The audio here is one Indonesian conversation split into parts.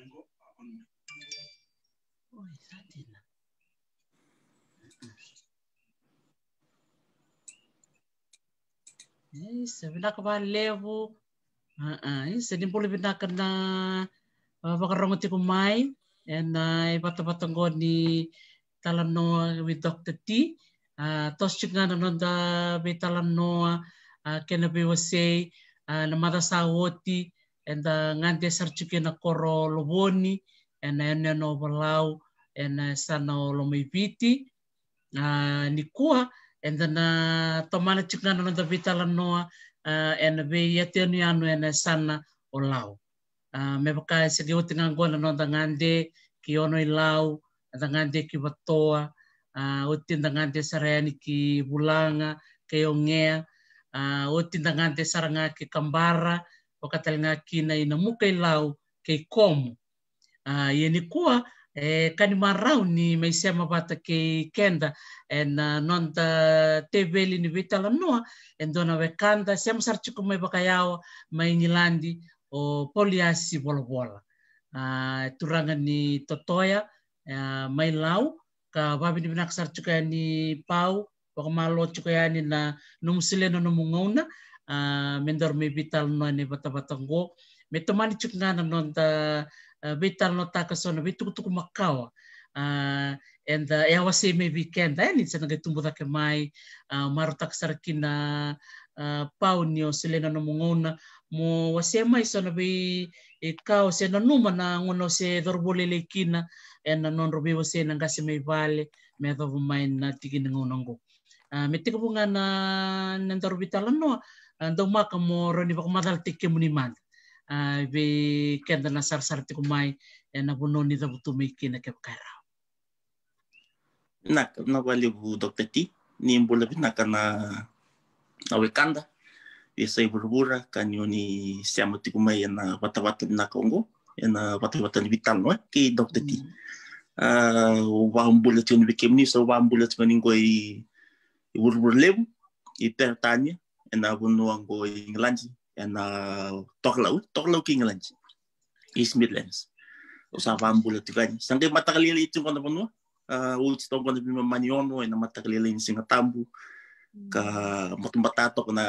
Oh, is that in? Isa bina ka ba levo? Ah, isa din puli bina na bakarangot mai and uh, ibata-batang di talanoa with Dr. T. tos chik nga be talanoa uh, kena be wasay uh, na madasawoti enda uh, ngante sarchuke na koro loboni ena uh, ene no balau ena sana lo meipiti na nikua enda na tomana chikna no the vitala noa ena uh, be yatenu anu ena sana olau. lau me baka sege utinga ngona no da ngande ki ono ilau the ngande ki batoa utin da ngante sarani ki bulanga ke ongea utin da ngante saranga ki kambara o katalanga kina ina muka ilau kei komu. Uh, ni kua e kani marau ni maisia mabata kei kenda e na nonta teveli ni vitala noa e dona wekanda sem sarchiku mai bakayawa mai ngilandi o poliasi bola bola. Uh, turanga ni totoya uh, mai lau ka vavini vinakasar chuka ya ni pau pakamalo chuka yani na numusileno numugauna Ah, mendor mi vital no ni bata batango me tomani chuk ngana non ta ah, vital no ta kason vi tuk tuk makawa ah, and uh, ewa se me weekend eh ni tsana tumbu da mai uh, maro tak sarkina uh, pau ni selena no mongona mo wase mai sona vi e kao se na numa na ngono se dorbole le kina and non robe wase na ngase me vale me do mai na tikina ngono ngo uh, me tikapunga na nendor no ntongma kamoro e ni bakumadal tikke muniman be kenda na sar sar tiku mai na buno ni dabu tu miki na kep kaira na na wali bu dokter ti ni mbula bi na kana na wekanda isa e iburbura kanyo ni siamo tiku mai e na wata wata na kongo na wata wata ni vital no ki dokter ti mm. wa mbula ti ni bikemni so wa mbula ti ngoi lebu i pertanya e na wunua go England e na Torlau, Torlau ki England, East Midlands. O ah, sa wambula tigani. Sangke matakalili itu kona wunua, uh, ulit tong kona bima maniono e na matakalili singa singatambu, ka matumatatok na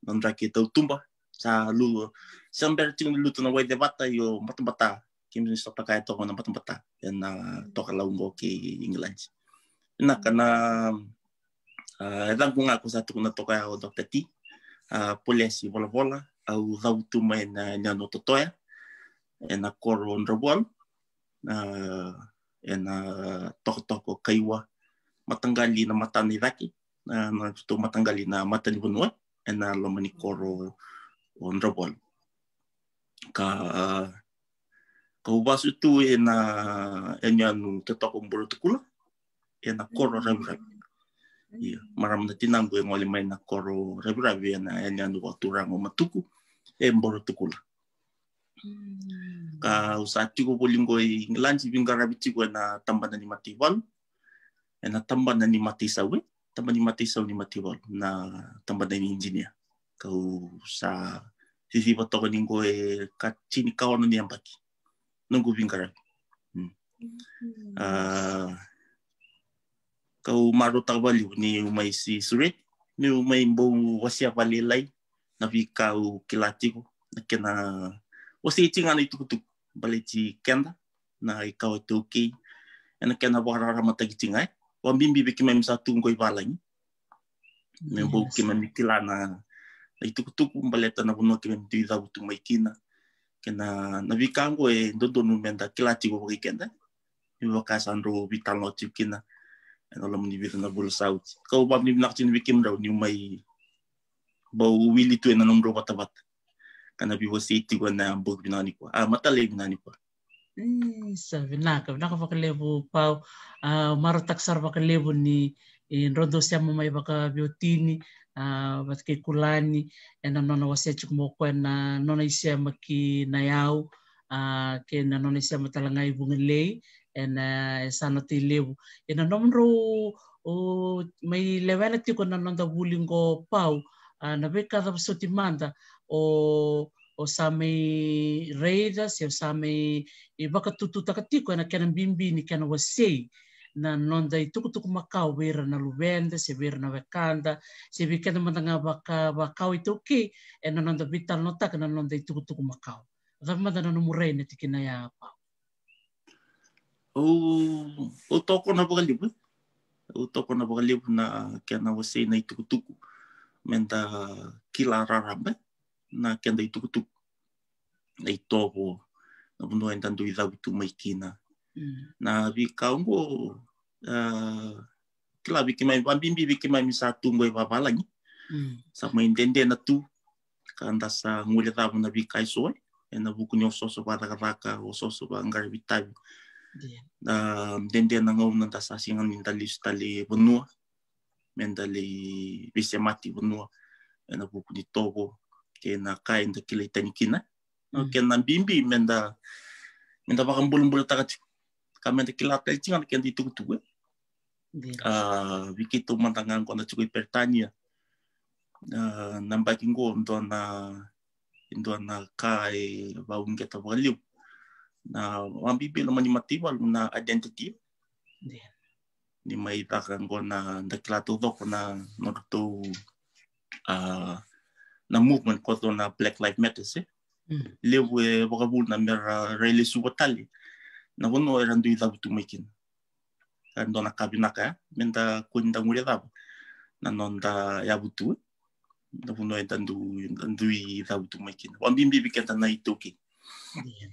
nandraki tau tumba, sa lulu. Sa mbera tingin luto na wai debata yo matumbata, kim sa takaya toko na matumbata, e Torlau go ki England. Na kana, mm edan ah, kung nga ko sa tuku na toka o Dr. T, pole si wala, au dhau tumay na nyano totoya, en a koro onrawal, ah, en a toko toko kaiwa, matanggali na matani dhaki, ah, na tuto matanggali na Bunwa, en a loma lomani koro onrawal. Ka ka itu en a na e nyanu te toko koro rabu rabu. Iya, maram na tinangu e ngole mai na koro rebra ana e ane anu waturango matuku e mboro tukula hmm. ka usa tigo bolingo i si bingara tigo e na na ni mati e na na ni mati sawe tamba ni mati sawe ni mati walu na na ni injinia ka usa fifi patoko ningo e ka chini kaono ni ambaki nungu bingara hmm. hmm. ah, kau maru tawalu ni umai si surit ni umai mbo wasia walelai na vi kau ko na kena wasi tinga anu itu itu bale ti kenda na kau tuki na kena warara matagi tinga eh wambimbi biki mem satu ngoi balangi ni bo ki mem kilana na tukutuku bale na buno ki mem tuida butu mai kina kena na vi kau e ndodonu menda kilati ko kenda ni wakasandro vitalo kina alam ni vek na bol saut. Kau bab ni nak tin wikim rau ni mai bau wili tu enam ro bata bata. Kana bi wose ti gwa na bina ni Ah mata le bina ni kwa. Sabi na ka bina ka fak bu pau ah, maro taksar baka bu ni eh, rondo sia mo mai baka ah bat ke kulani ena eh, nona wase chuk mo kwa na nona isia maki na yau ah, ke na nona isia matalanga ibungelei. ena sanati levu ina nomro o mai levela tiko na nonda wulingo pau na ve kada soti manda o o sa mai se o sa mai e vakatutu takatiko ena kena bimbini kena wasei na nonda i tukutuku makau vera na luvenda se vera na vekanda se vikenda mandanga vaka vakau i tuki ena nonda vital notaka na nonda i tukutuku makau Gavmada na numurei na tikina ya pau. o toko na boka libu o toko na boka libu na kena wase na itukutuku menta kila rarambe na kenda kutuku na itoko na bunu enda ndu idha butu maikina na vikaungo uh, ah, kila bambimbi vambimbi vikimai misa tungo iba e vavalangi mm. sa ndende na tu kanda sa ngule tabu na vikai e soe ena vukunyo soso kaka o soso um, ehm, dia nangau nanta sasingan mentali stali benua mentali bisa mati benua ena buku di togo ke na kain da kila itani kina hmm. no bimbi menda menda bakam bulum bulu takat ka menda kila tali tingan ke di tugu tugu ah wiki tu mantangan ko na cukup pertanya ah, nambah kingo ndo na ndo na kai baung ke tabaliu na mabibiro man yung matiwal na identity. Yeah. Di maitakan ko na nagklatudo ko na norto uh, ah, na movement ko to na Black Lives Matter. Eh? Mm. Lewe wakabul na mera release watali. Na wono eran do idabu tumikin. Kando na kabinaka, menda kuinda ngure dabu. Na nonda yabutu. Eh? na puno e tandu tandu i tau tu mai kina. Wan bimbi bika toki. Yeah.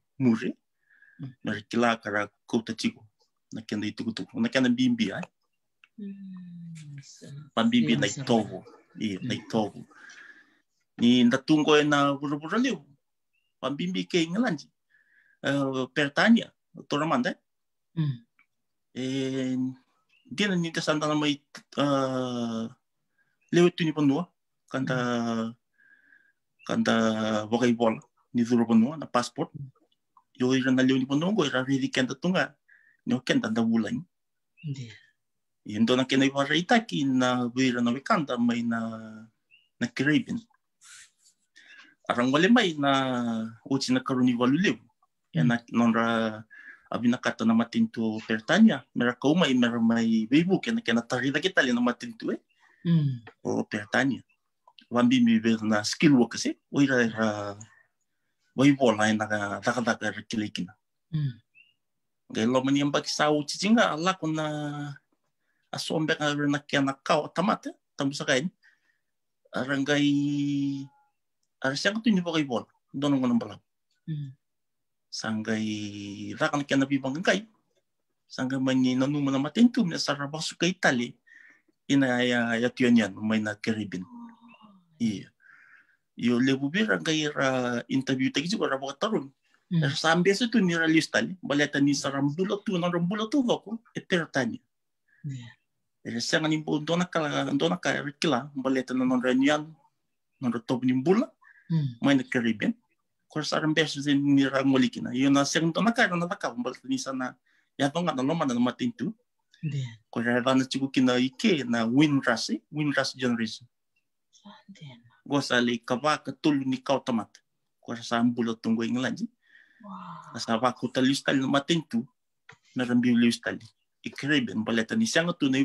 mure hmm. na kila kara kouta tiko na kenda i tukutuku na kenda bimbi ai hmm, bimbi na i i na i ni na tungo e na buru-buru pambimbi ke ingalandi uh, eh, pertania toramanda mm. e dina ni te santa na mai uh, eh, leu e tuni panua kanda kanta hmm. kanda wakai bola ni zuru panua na passport 요일은 날려오니 보는 거라 리디 캔다 뚱가 뇨 캔다 다 울라니 인도 na kenai wara itaki na wira na wikanda mai na na kiribin arangwale mai na uchi na karuni le ya na nonra abina kata na matintu pertanya mera ko mai mera mai ken kena kena tarida kita le na matintu eh hmm. o pertania wambi mi ver na skill work se wira era weibo lai naka taka taka rikilikina. Gai loma ni ambaki sa uchi jinga ala kuna asombe ka rina kia na kao tamate tamusa kain. Arangai arasiang tu ni bokai bon dono ngono balang. Sanggai rakan kia na bibang kai. Sanggai mani nanu mana matentum na sarabasu kai tali ina ya ya tionian mai na keribin. Oh. Iya. Yeah. yo bubira kay ra interview tagi juga ra bakatarun mm. sampai sa tu ni ra listan baleta ni tu na rambulo tu ko ko etertanya yeah. sa ngani po do na kala do kala baleta na non ranyan non top ni bula mm. may na caribbean ko sa rambes din ni ngolikina yo na sing do na kala na sana ya to nga na loma matin tu Yeah. Ko na kina ike na win rasi, win rasi generation. Yeah gosa le kaba ka tolu ni kau tamata gosa sa ambula tongo inglanji wow. sa na matentu rambi le e krebe mbaleta ni sanga tu ni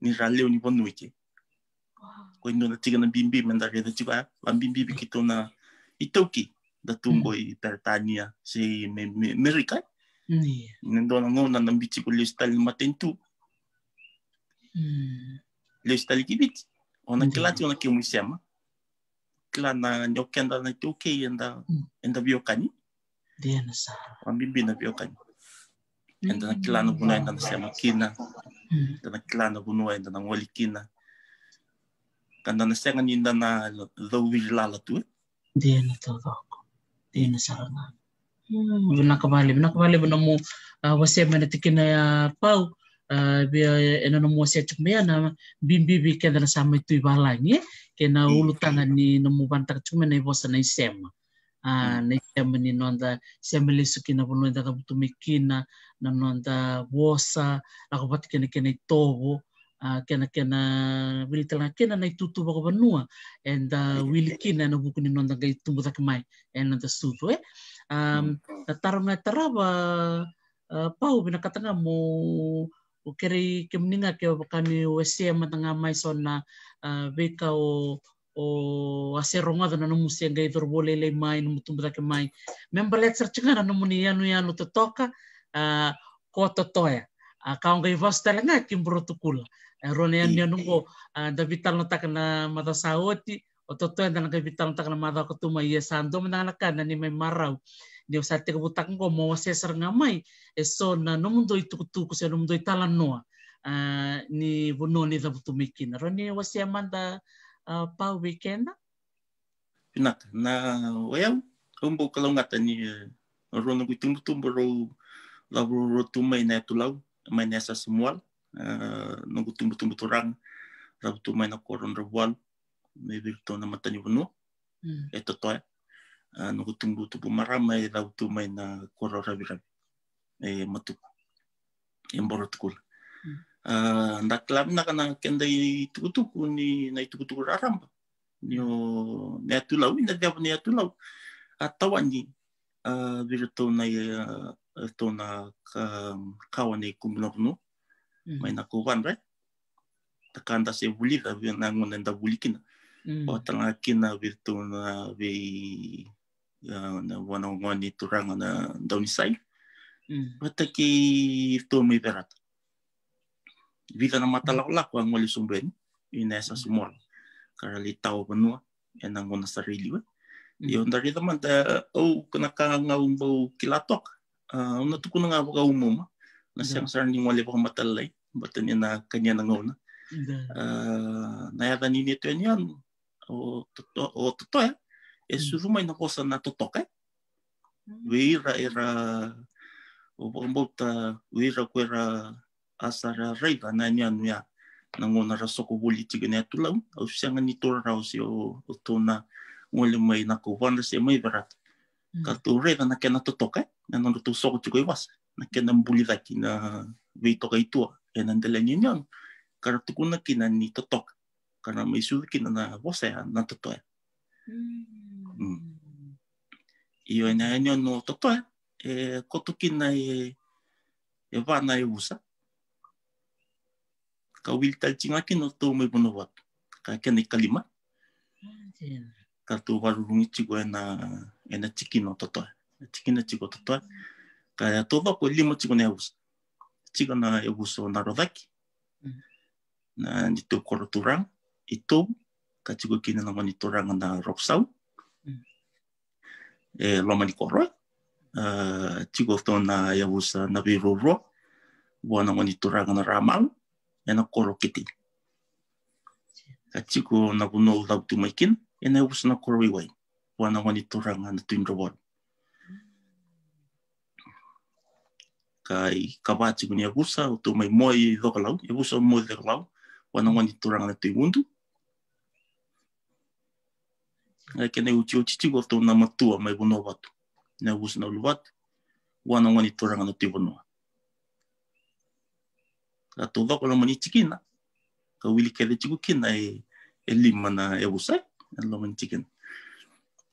ni ko indo na tiga na bimbi menda reda tiga la bimbi na itoki da tungo i pertania ah, si me me merika kan? ni ndo na ngona na matentu le stali ona kila ti ona ki muisema kila na nyokenda na tuke enda hmm. enda biokani Diana Sara wambibi na biokani enda na kila na bunua enda na sema kina hmm. enda na kila na bunua enda na ngoli kina kanda na sema ni enda na dhawi lala tu Diana tadhako Diana Sara na Bina kabali, bina kabali, bina mu wasema na ya pau, Ah, ena na mosi atsik mea na ke kedana sa mai tui balangi ke hmm. na ulu tanga ni na muban tak tsik mea na ivosa ah, hmm. na isema na isema ni nonda sema lesu kina volunda ka butu mekina na nonda vosa na ka vati kena kena itovo ah, kena kena wili tala kena na itutu bako vanua and wili kina na buku ni nonda ga tumbu tak mai ena nonda sutu e eh. um, hmm. tarama taraba pau bina katana mo o keri ke mninga ke wakani o ese ya matanga mai sona ah, o o ase ronga na no musia ngai dorbole le mai no mutumba ke mai member letter chingana no muni anu anu to toka ah, ko to toya a ah, ka ngai vastalanga kimbro tukula rone anu anu go da vital no takana mata saoti o to toya na ka vital no takana mata tuma iya sando menanga na ni mai marau dia sa te buta ko mo se sar mai e so na no mundo i tukutu se no mundo i noa ni vono ni da butu mikina ro ni wa se amanda pa weekend na na wea umbo kalau ngata ni e, ro no kuiting baru ro la ro tu mai na tu lau mai na sa semua no butu tumbo turang ra tu mai na koron ro wal me virtu na matani ni vono hmm. e totoe no kutumbu-tubu marama e lautumai na kora rabi rabi e eh, matuka e mborot tukula hmm. ah, da klavi na kana kenda i tukutuku ni na i tukutuku raramba nio ne atulau ina ne atulau atau ani vira tau na e ah, to na kawa nei kumilornu mai na kovan rai taka da se vulika vina ngone da vulikina hmm. o tanga kina na vi na one-on-one Turanga na downside. Mm. Bata ki to may verata. Vita na matalak-lak ang wali sumben inesa sumol. Karali tao panua yan ang Iyo sarili wa. Iyon dari naman da o kanakangaw umbo kilatok. Uh, na tuko na nga ako kaumuma. Na siyang sar ni wali ko matalay. Bata niya na kanya na ngaw na. Uh, ni nito yan yan. O toto, o toto eh. es su rumay mm. na e mm. kosa e e na to tokay. Wira era ubambota wira kuera asara reiga na niya niya nanguna raso ko buliti ganyan ito lang. Ang siya nga nito raw siyo ito na ngulo may mm. nakuwan na siya may barat. Kato reiga na kaya natutokay na nandutuso ko tiyo iwas. Na kaya nambulidaki na wito kay tuwa. Kaya nandala niya na kinan tok. Karang may suwi kinan na wasaya i y o ina enyo no totoe, kotoki nai e v a n a i usa. Ka wili tai tingaki no t o mai pono v a t Ka kene kalima. Ka tō v a r u r u n g i t i g o e na, e na tiki no totoe. E tiki na t i g o totoe. Ka y a t o v a k o lima t i g o na e usa. t i g o na e u s o na rodaki. Na ni tō koro t u r a n g i t o Ka t i g o kina na m o n i t o r a n g a na roksau. lômanikôroa tiako fotona iaosa na verôroa vao anao anitoragna raha malo ena kôro kety ka tiako nakonao tu maikina ena iaosa na kôro e iwai vao anao anitoragna natondra vôla kai kava tiako ni iaosa o teu maimoa i lokalau iaosa moe vekalau vao anao anitoragna na teu ne uchi uchi chigo to na matua mai bono watu Ne us na lubat wana wani toranga no tibono la to do kono mani chikina ka wili kede chigo kina e e lima na e busa e lo mani chikin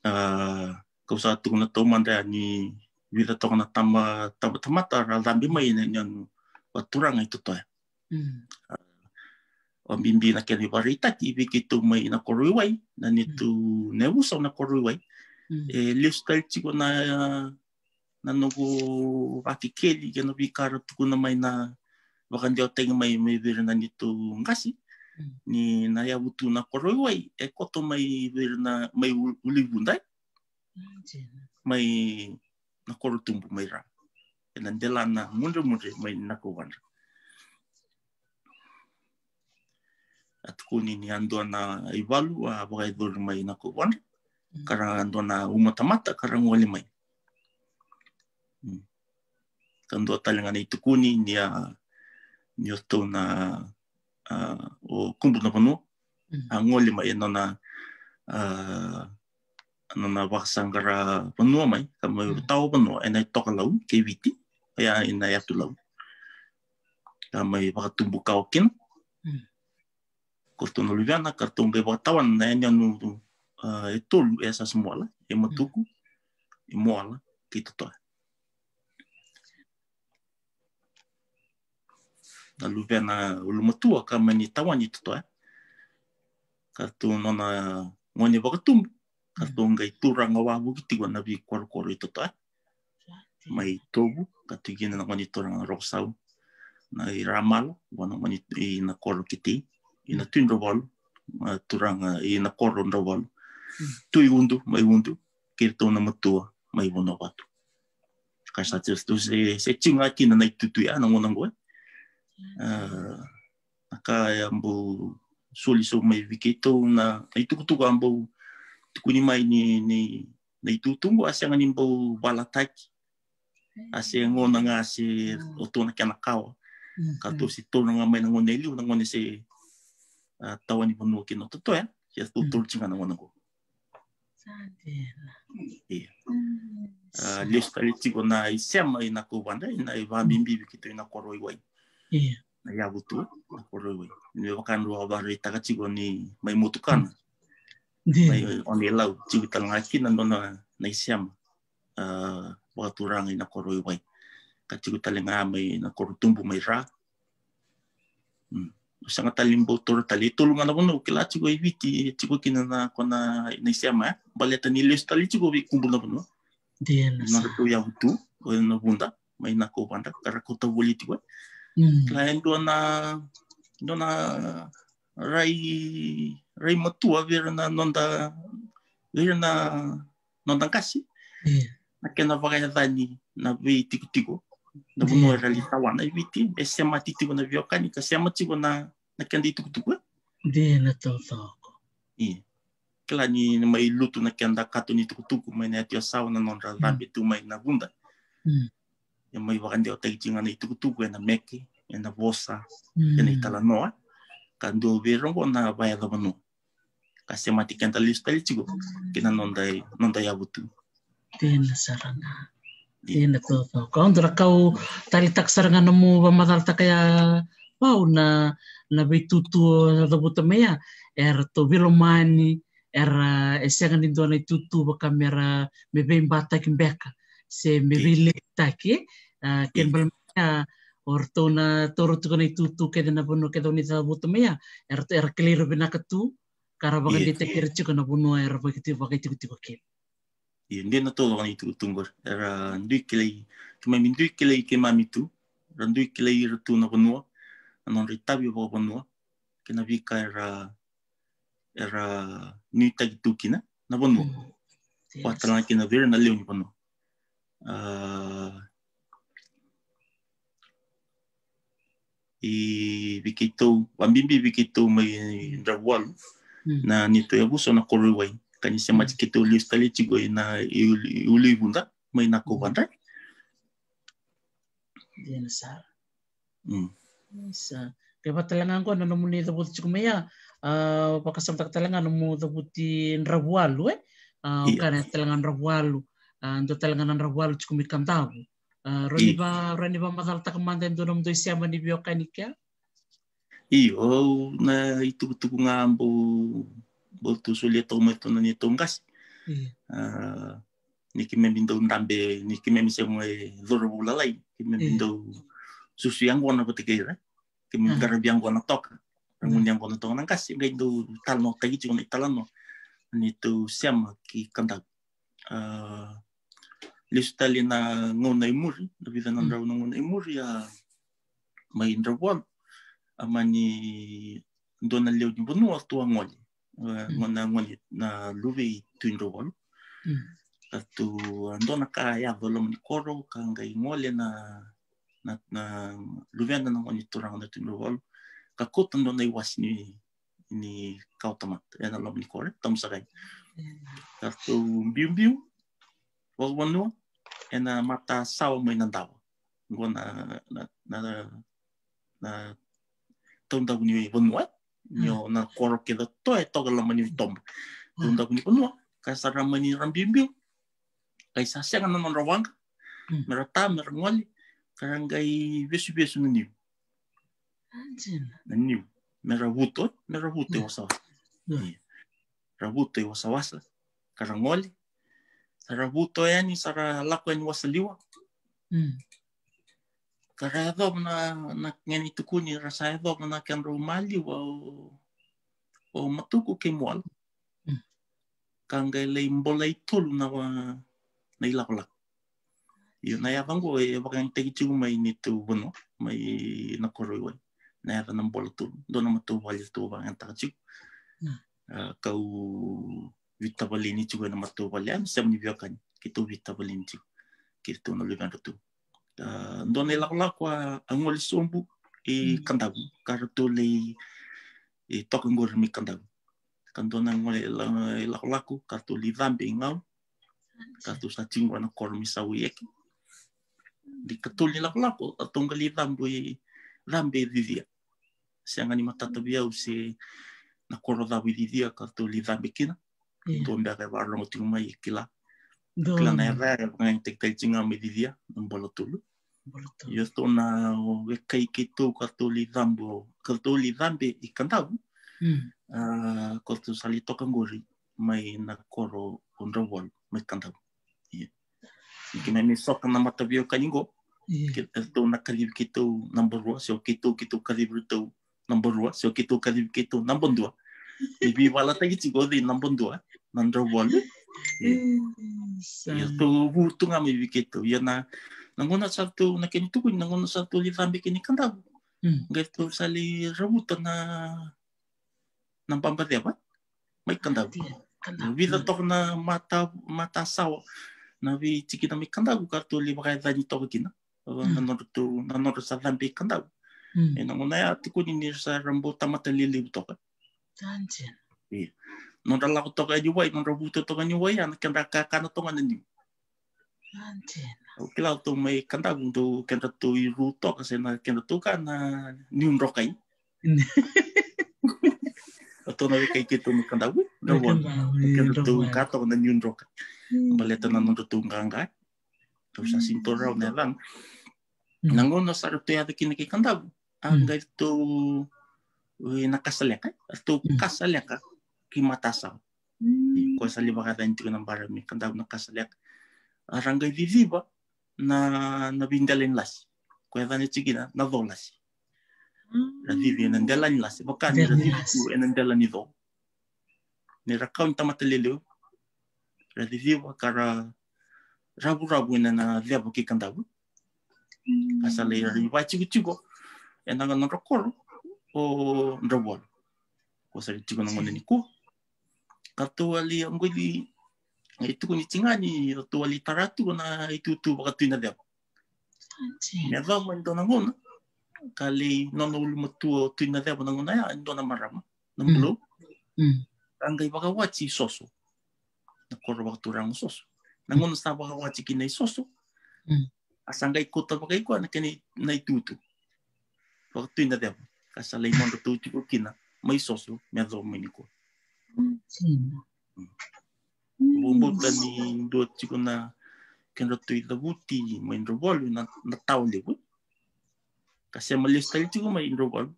ah, ka usa tu kuna to manda ni wila to kuna tamba tamata ra dambi mai ne nyan wa toranga itu to mm. ah, bimbi na kene warita ki vi ki tu mai na koru wai na ni tu ne na koru wai e lifestyle ti ko na na no go vaki keli ke no vi tu na mai na wakandi dio tenga mai mai vira na ni tu ngasi ni na ya butu na koru wai e koto mai vira na mai uli bundai mai na koru tumbu mai ra e na ndela na mundu mundu mai na ko atukuni ni na ivalu a vai dulu mai na ko wan mm. kara uma tamata kara ngoli mai kando mm. talanga ni tukuni ni a ni oto na o kumbu na panu mm. a ngoli mai na na ano na kara panu mai kamo tau pano enai tokalau kewiti ya enai atu lau kamo vaka tumbu kortonaluiana kartongaevatawan batawan uh, e tolu e asasi moala e matuku e na keitotoa naluviana olomatua ka mani tauani e eh. totoa kartonona ngone vakatumbu kartonga hmm. e tolu gitu bi kor kor e eh. to mai tovu katigina na ngone toranga rokosau na iramal wana ngone na koro kiti ina tinrawalo uh, turanga ah, ina koronrawalo mm. ma undu mai undu kere na matua mai wana watu ka sa tu se se tinga kina nai tutui ana ya, ngona ngoe uh, ya. ah, aka ambo ya mai na itukutuku ambo tukuni mai ni ni na itutungu asianga nimbo walataki hmm. ase ngona nga ase hmm. otona kana kawa hmm. ka to si tona na mai liu se tawani honu kino toto e ya tu tul chinga nongono iya lista listi ko na isem ay na kubanda ay na iba mimbi bikito ay na koroi wai na yabu tu koroi wai ni wakan ruwa bari taka chigo ni may mutukan may oni lau chigo talang na dona na isem watu rang ay na koroi wai kachigo talang aki na korutumbu may ra sangat usangatali mbotorotali tolognalavonao ke laha tsiko ivi ty tsiko kinana kona na isiama ah, mbaly eh. iya. tani lius tali tsiko ve na narato yavutu na vunda mainako vanda karako tavoli ty koa na ndoana ndoana ray ray eh, matua na nonda verana na nakena vakayazani na vei tikotiko na vonoa rali na ivi ty e siama ty tiko na vio kani ka kasema na nakandy tokotoko dia nataotako ia ke laha ny may loto nakanda akato ny tokotoko may nay atyo asaho nanao ny rarabe teo may navonda ia may wakandeha otahitrigna ena meky ena vosa ena hitalanao a ka ndeo very rango na vahiavavanao ka sy matikenta leso talitsiko ke nanao nday nanday avo teo tena sarana tena iya. andra kao talitako saragna namo pau na na be tutu na to buta mea ya, er to vilomani er esenga ni dona tutu ba kamera me be mbata kimbeka se me le taki ken bal ya, or to ya, na toro to kone tutu ke na bono ke doni ta buta mea er to er klero ka tu kara ba ngite ker chiko na bono er ba kiti ba kiti kiti ke Iya, dia na tolo ni tu Era ndui kelei, kemarin mindui kelei ke itu, tu, randui kelei ratu na non ri tabi bo bonua ke na vika era era ni tagi tuki na na bonua mm. o atala na vera na leu ni ah e vikito ambimbi vikito mai rawalu mm. na nito e buso na kore wai a se mati kitou liu stali tigo i na uli bunda mai na kovandai mm. Isa. Repa talanganku na namuni taputi cikumea, uh, pakasam tak talangan namu taputi nrabualu eh. Uh, iya. Kana talangan nrabualu, uh, eh, ndo talangan nrabualu cikumikam tabu. Uh, iya. roni ba roni ba matal tak mantan ndo namu toisi ama ni biokanikia. Iyo, na itu tuku ngambo boltu sulia tomo itu nani tongkas. Iya. Uh, niki memindau ndambe, niki memisemu dorobula lai, niki memindau. Iya. 수수양고 na pati ra ti mi kara biang ko na tok ngun hmm. yang ko na tok nang ya, kasi ngai tu tal no chung no ni tu siam ki kanda eh, li stali na ngon na imur na na hmm. ngon na ya mai ndrawon amani dona leu ni bunu tu ngoli ngon na ngoli na luvi tu ndrawon hmm. tu ndona ka ya volum koro ka ngai ngoli na na, na luveana na monitoragna agnatin'ny rôl kakôtany aloha na hoasiny ny kao tamata ianalo amin'ny kôra tamin'ny zaray ary tô mbiombio ena mata sawa mainandawa ngoa na na na na taondagony vanua nyo na kôra keda toe toga lamani vitomba taondagony vanua ka sara mani rambimbio ka isa siagna na mandrawanga merata merangoaly karangay Besu-Besu na niu. Na rabuto, Merabuto, hmm. hmm. iya. rabuto yung wasawas. Rabuto yung wasawas. Karangoli. Rabuto yan yung sara lako yung wasaliwa. Hmm. Karado na na ngani tukuni rasayado na kan rumali wa o matuku kemwal. Kangay lay mbolay tul na wa na ilakolak na yakango e wakang teki chigu mai ni tu wano mai na koroi na yaka na tu dona matu wali tu wakang taka kau vita juga, ni chigu na matu wali am sam ni biakan kitu vita wali ni kitu na liban tu dona elak lakwa sumbu, sombu e kandabu kartu le e tokangor mi kandabu kandona ngole elak laku kartu li dhambi ngau kartu sa tingwa na kormi sa wiyeki di katuli lak lak atong gali rambui rambe didia siang ani matata bia usi na koroda wi didia katuli rambe kina donde re varlo tingma ikila kila na era eh, ngang tek tek jinga mi didia nombolo tulu yo esto na o kai kito katuli rambo katuli rambe ikandau oh. hmm. ah kotu salito kangori mai na koro mai kandau ikinamisoka namatavio kaningo na nakalivi kitau number rua sio kitau kitau kalivi tau number rua sio kitau kalivi kitau number dua ibi wala tagi tigo di number dua number one ya tau butung ami ibi kitau satu na nangona satu nakini tuku nangona satu li fambi kini kandabu gitu sali rabuto na nang pambati apa mai kandabu Vida na mata mata sawo nabi cikita mi kanda kartu li bakai zani to kina hmm. nanor tu nanor sa zambi kanda hmm. e na ya tiku ni ni sa rambo tamata li li to tanjen e non la ko to ka ju wai non rabu to ni wai an kanda ka kana to ngana ni tanjen kila to mai kanda ku to kanda i ru to se na kanda to ka na ni un rokai Atau nabi kayak gitu, kan tahu? Kan tahu, kan baleta mm. na nung tutunggangga sa mm. sinturaw na lang mm. nangon ah, eh, na sa rutu yada kinakikandaw ang gaito nakasaleka ato kasaleka kimatasaw ko sa libakatan ko ng barami kandaw nakasaleka arangay diziba na nabindalin las ko yada ni na na dolas Radivi nandalan las, bukan radivi ku nandalan itu. Ni rakam tamat lelu, raha kara Rabu-Rabu ina na le avake kandavu asa le vai tsikotsikoo e nagana rakoro o ndrawolo kosa le na nangona ni kua wali le angoli e tuku ni tingani katoa le taratu na e tutu wakatuina leapa mea dhama ndo nangona ka le nono ulu matua tuina leapa ya ndo na marama na hmm. mulo hmm. anga i wakawachi soso nakorobakturang soso. Nangon sa baka ko chiki na soso. Asang kay kota pa ko na kini na itutu. Pagtu na debo. Kasa lay mon ko kina may soso me do Bumbu tani do chiko na ken rotu i buti mo robol na na tau lebu. Kasi malis tali chiko mo in robolu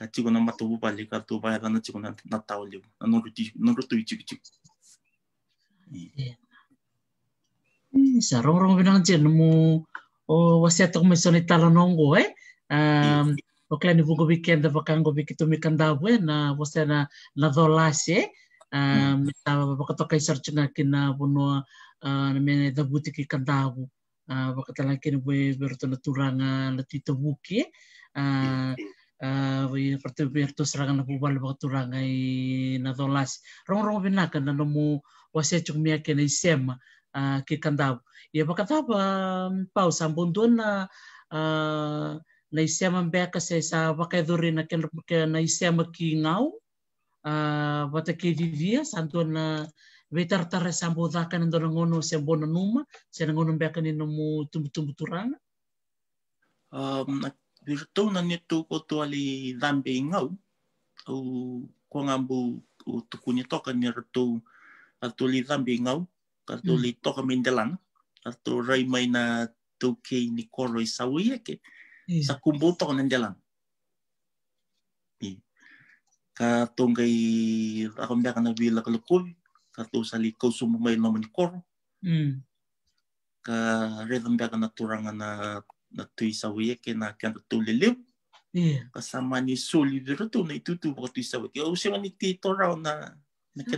가치고 나 맞다 우 빨리 가 na 가나 치고 나 나타 올리고 나 너를 뒤 너를 또 이치 이치 sarong bilang je nemu o wasiat ko miso ni talanongo eh um o ni vugo weekend da bakang go bikito mi kanda we na wasiat na na dolase um ta bakato kai search na kina buno na mena da buti ki kanda bu bakatalan kina we berto na turanga na tito buki eh pertu pertu serangan na pubal ba turangai na dolas rong rong bina kan na nomu wasia cung mia kena isem ki kandab ya ba kata ba pau sambun na na isem ambea ka se sa ba duri na ke na isem ki ngau ba ta ki vivia santun na vetar tar sambo da kan ndo ngono se bona numa se ngono mbea kan nomu tumbu tumbu turanga Ni whatauna ne tū tu ko le dhambe i ngau, au ko ngambu o tuku ni toka ni ratou ato le dhambe i ngau, ato le toka rai mai na tau ke ni koro i sau i sa kumbu toka nendelana. Ka tonga i rakamdaka na vila kalakovi, ka tau sali kausumu mai lama ni koro, ka redhamdaka na turanga na na tui wia ke na kian iya. tu tule leu. ka sama ni soli vira tu na itu tu tui sa wia. o se ni ti to na na ke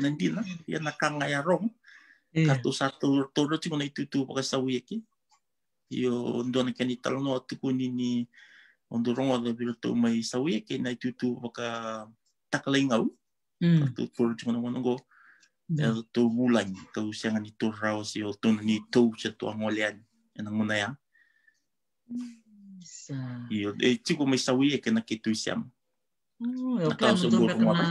ya na kanga ya rong. ka iya. tu satu to ro na itu tu sa wia ke yo ndo na ke ni talo no tu ni ondo rongo vira tu mai wia ke na itu tu ka takalai ngau ka tu to ro ti ko na go e tuh mulai, kau siangan itu tō rao o ni tō se tō ya? Iyo, e tiku mai sawi e kena kitu siam. Oh, yo ya kena dobe kena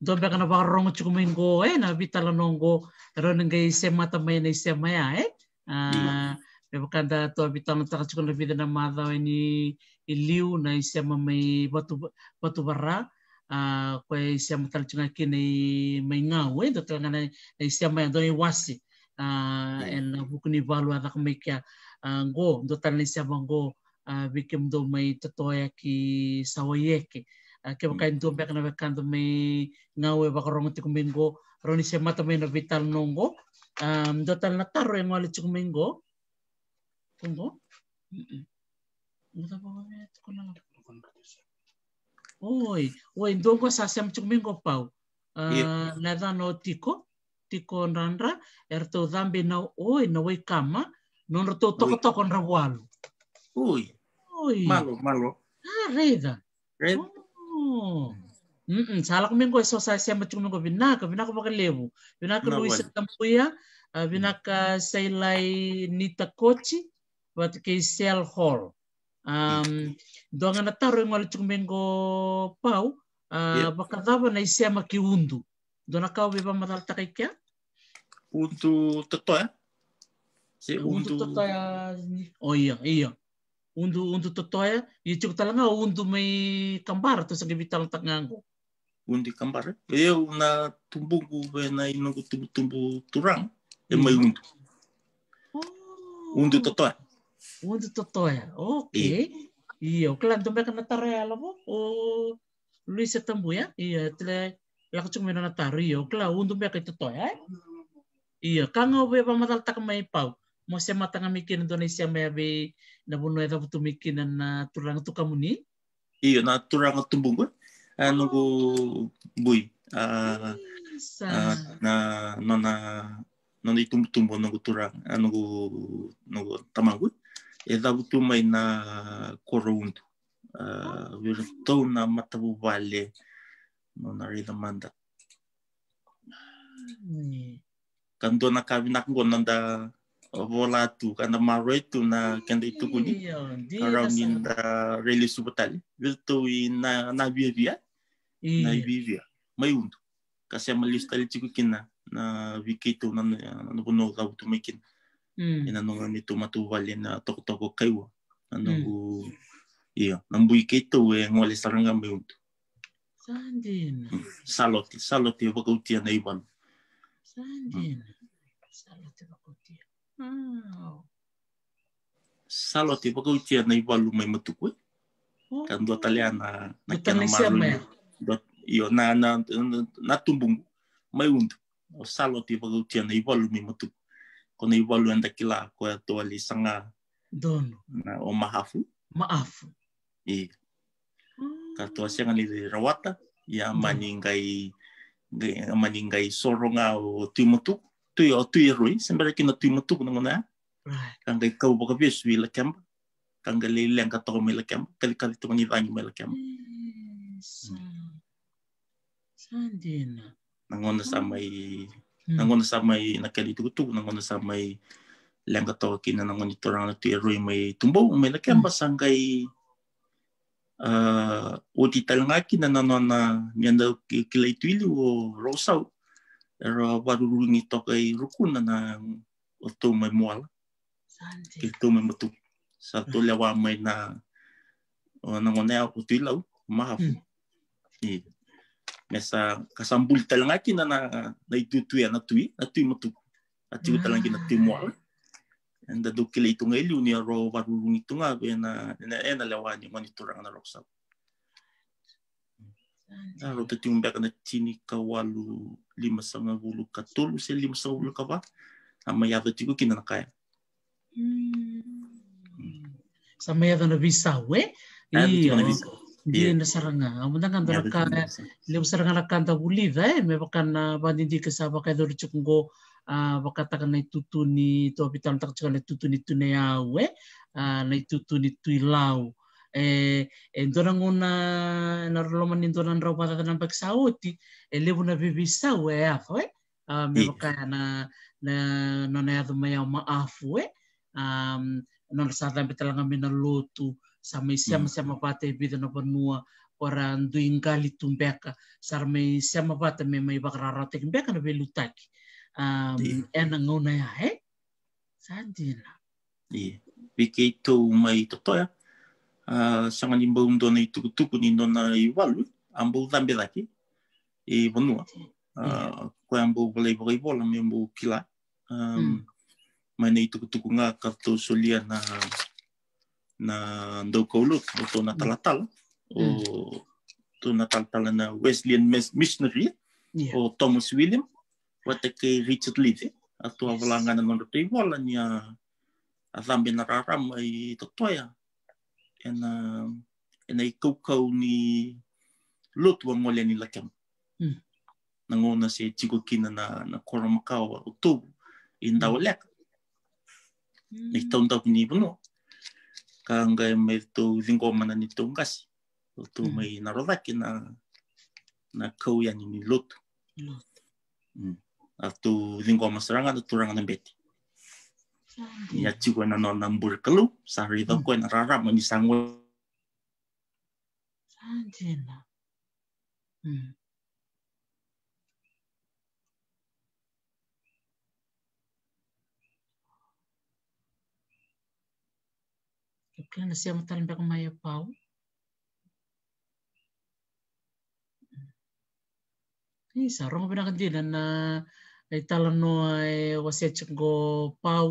dobe kena barong tiku mai go e na vitala nongo ron ngai sema tamai nei sema ya e. Ah, e kada to vitala taka tiku na vida na mada ni iliu na sema mai batu batu bara. Ah, ko e sema tal tiku kini mai ngau e eh, do tanga na sema do e wasi. Ah, e na iya. buku ni valu ada ango ah, do tanalisia ya, vango vikem ah, do mai totoya ki sawayeke ah, ke baka intu pek na bek kanto mai ngawe baka rongo tiku minggo roni se mata mai na vital nongo do tal na taro yang wale tiku minggo tungo Oi, oi, ndongo sa sem tiku minggo pau. Uh, iya. Nadhano tiko, tiko nrandra, erto dhambi na oi na wai kama, non reto toko toko on rawalu. Ui. Ui. Malo, malo. Ah, reda. Reda. Oh. Mm -mm. Salah ko so sa siya machung minggo binaka, lebu makalebu. Binaka Luis Tampuya, binaka Sailai Nita Kochi, wat ke Sel Hall. Um, doanga na taro ngol wala chung ko pau, uh, dava na ki undu Doon na kao ba matal takai ke Untu eh? Si untuk totoya. Oh iya, iya. Untuk untuk totoya, ya cukup talanga untuk mai kambar tu sa gibital tak nganggo. Untuk kambar, ya? ya, Iya. una tumbu ku ya, na ino ku tumbu tumbu turang, ya mai untuk. Oh. Untuk totoya. Untuk totoya. Oke. Iya, iya kelan tu mereka natara lo Oh, Luis setembu ya. Iya, tele laku cuma natara. Iya, kelan untuk mereka itu toya. Iya, kang obe pamatal tak mai pau mo se matanga mikin Indonesia me be na bunu eta putu mikin na turang tu kamu iyo na turang tu bungu ano ah, ah. bui uh, uh, na nona na no ni tum tumbo no turang ano go no go tamangu eta putu mai na koruntu uh, wirto na matabu vale no na rida manda Kandona kavinak gonanda vola tu kana maroi tu na kende tu kuni around in the rally subutal vil tu na na vivia na vivia mai undo kasi a lista ali tiku kina na wiki na na bono ga tu mai kina ina no ngani tu matu na toko toko kaiwa na no hmm. iyo na mbui ke tu e ngole saranga mai undo Sandin. Hmm. Salote, salote vakutia na iban. Sandin. Salote vakutia. Salo te paka utia na iwalu mai matuku Kan dua talia na na kena malu. iyo na na na tumbung, mai undu. O salo te paka utia na iwalu mai matuku. Kona iwalu anda kila ko ya toa li sanga. Dono. Na o mahafu. Maafu. I. Ka ah. toa sianga di rawata. Ya maningai maningai soronga o tuimutuku tui o tui rui sembara kina tui matuk na ngona kanga ka bo ka vesu ila kem kanga le le ka to me la kem kali kali to ni vangi me la kem sandina nangona sama i nangona sama i tu tu nangona sama i lenga to kina nangoni to rana tu rui me tumbo me la kem sanga i uh, o ti nanona mianda kilai o rosau ra warurungi to kay rukuna na ng oto mai mual kito tō mai matu. Sa tō ah. mai na ngonea o tui lau, maha fu. Mm. Me na na, na i na tuwi ah. na tuwi matu. A tiu talanga na tui mual Enda do kile i tunga ili unia ro warurungi tunga, e na, na eh, lewa ni monitor ang na Raro ah, te tiumbea kana tini ka lima sanga wulu ka tolu se lima sanga wulu ka wa. Ama yava tiku kina nakaya. Sama yava na bisau eh? Iya. Dia iya. na saranga. Amunda kan doraka ya, lima saranga rakan ta buliva eh. Me bakana bandindi kesa bakai dori cukunggo wakataka na itutuni to hospital tak cakala itutuni tuneyau eh. Na itutuni tuilau eh entoranga na naroloma ni entorana raha omatata na mpakisauti elevo na vivisau e eh, afa e eh. ah, mevakaya na na nona yacuma yao maafu e eh. nona sathambetalaga mena lotu samai siamasiama hmm. vata evida na vanua ora duingali tumbeka sara mai siama vata me mai vakararaoteki beka na velutaki iya. ena gauna ya e sadina e iya. vikei tou mai totoya a sanga dona i tukutuku ni dona i walu, a mbou tambe daki, i vanua. Uh, koe a mbou valei valei vola me mbou kila. Mai nei tukutuku ngā kato solia na na ndau o talatala, o tōna talatala na Wesleyan Missionary, o Thomas William, wata ke Richard Levy, a tua wala ngana nono tei wala ni a, a na rarama i tatoia, ena uh, ena i kaukau ni lotu agole ni lakam mm. na ngona se kina na na makau o tobu i hmm. ndau leka mm. na i taundau ni ivono ka anga e mai tou mana ni o hmm. mai na rodaki na na kau yani ni lotu mm. a tou dingoma saranga na turanga na beti ya chigo na non nambur kelu sari to hmm. kuen rara mani sangwe sanjena hmm Kaya na siya matalimbe Ini sarung Isa, rong pinakadila na ay eh, talano ay wasya pau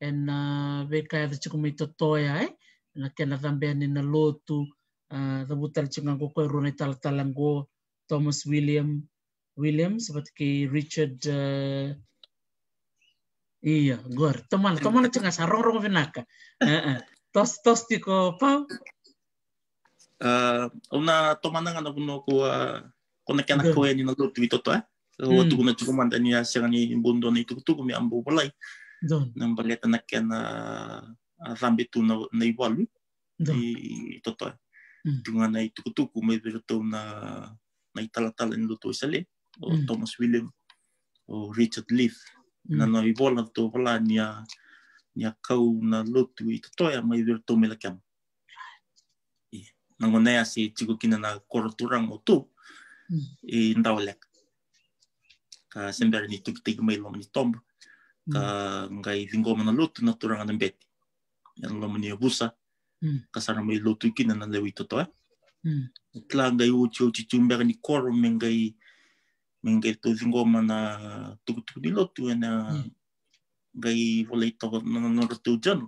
ena eh, weka e tsiko mi totoya e na kena tambe ni na lotu the eh, butal chinga ko ko e tal e talango Thomas William Williams but ki Richard uh, iya gor teman teman chinga sarong rong vinaka uh, tos tos tiko pau uh, una tomana ngana kuno ko kona kena ko ni na lotu bitoto eh hmm. so tu kuna chukumanda ya ni asanga ni bundo ni tukutuku mi ambu polai да. намалята на кена na на, на Ивалу да. и, и то тоа. Mm. Tunga na itukutuku may beto na na italatala nilo to isale o mm. Thomas William o Richard Leaf mm. na na ibola to wala niya niya kau na lotu itatoya ah, may beto melakam. E, nangonaya si chigo kina na koroturang o to mm. e ndawalek. Ka sembera ni tukitig may lom ni tombo. ka mm. ngai dingo mana lotu na turanga na beti yan lo mani abusa mm. ka sara mai lotu kina na lewi toto eh mm. tla ngai uchi uchi tumber ni koro me ngai tu ngai mana tuku tuku ni lotu e na ngai volei to na na rotu janu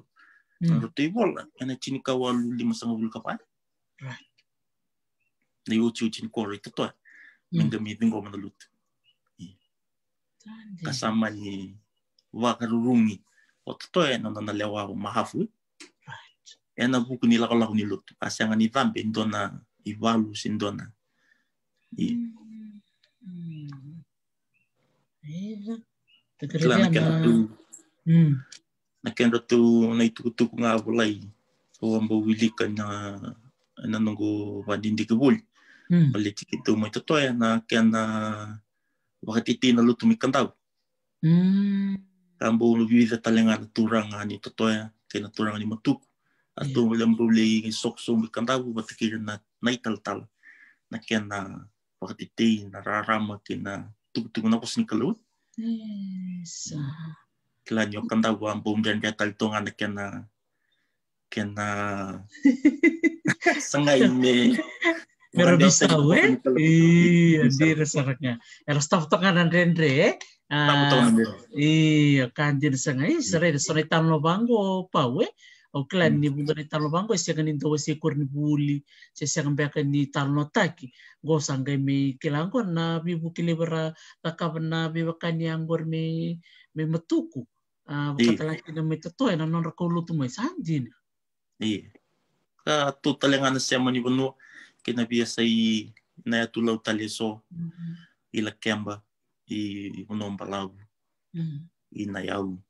na rotu ibola ana e chini ka walu lima sanga bulu ka pai na uchi uchi ni koro ito to eh? me ngai mi lingo mana lotu kasama ni wakarurungi o toto e nana na lewa mahafu e na buku ni lakolako ni lotu asianga ni vambe ndona i valu si ndona i mm. Tila na kendo tu mm. na kendo tu na itukutuku nga bulai o wili wilika na na nungu wadindikibuli Oleh mm. tiki tu mo ito na kena wakatitina mi mikandau. Mm ambo lu vive talenga turanga ni totoya ke na turanga ni matuk ato yeah. lambo le sok so mi kantabu batikira na naital tal na ke na pakatitei na rarama ke na tukutuku na kosni kalut yes kila nyo kantabu ambo mjan jatal tonga na ke na ke na sangai me Meron bisa iya, di resaraknya. Eros top-top kanan Rendre, eh? Ah, iya kanjir sanga de eh, sore tanlo bango pawe o klan hmm. ni bundo ni tanlo bango sia kan indo kur ni buli se sia kan beka ni tanlo taki go sanga mi kilango na bi bu kilibra na bi bakan yang gor mi matuku, matuku ah iya. bukatala kina mi toto na non rakolo tu mai sandina iya ka tu talengan sia mani kina biasa i na tulau so mm-hmm. ila kemba i unompalau mm. inai au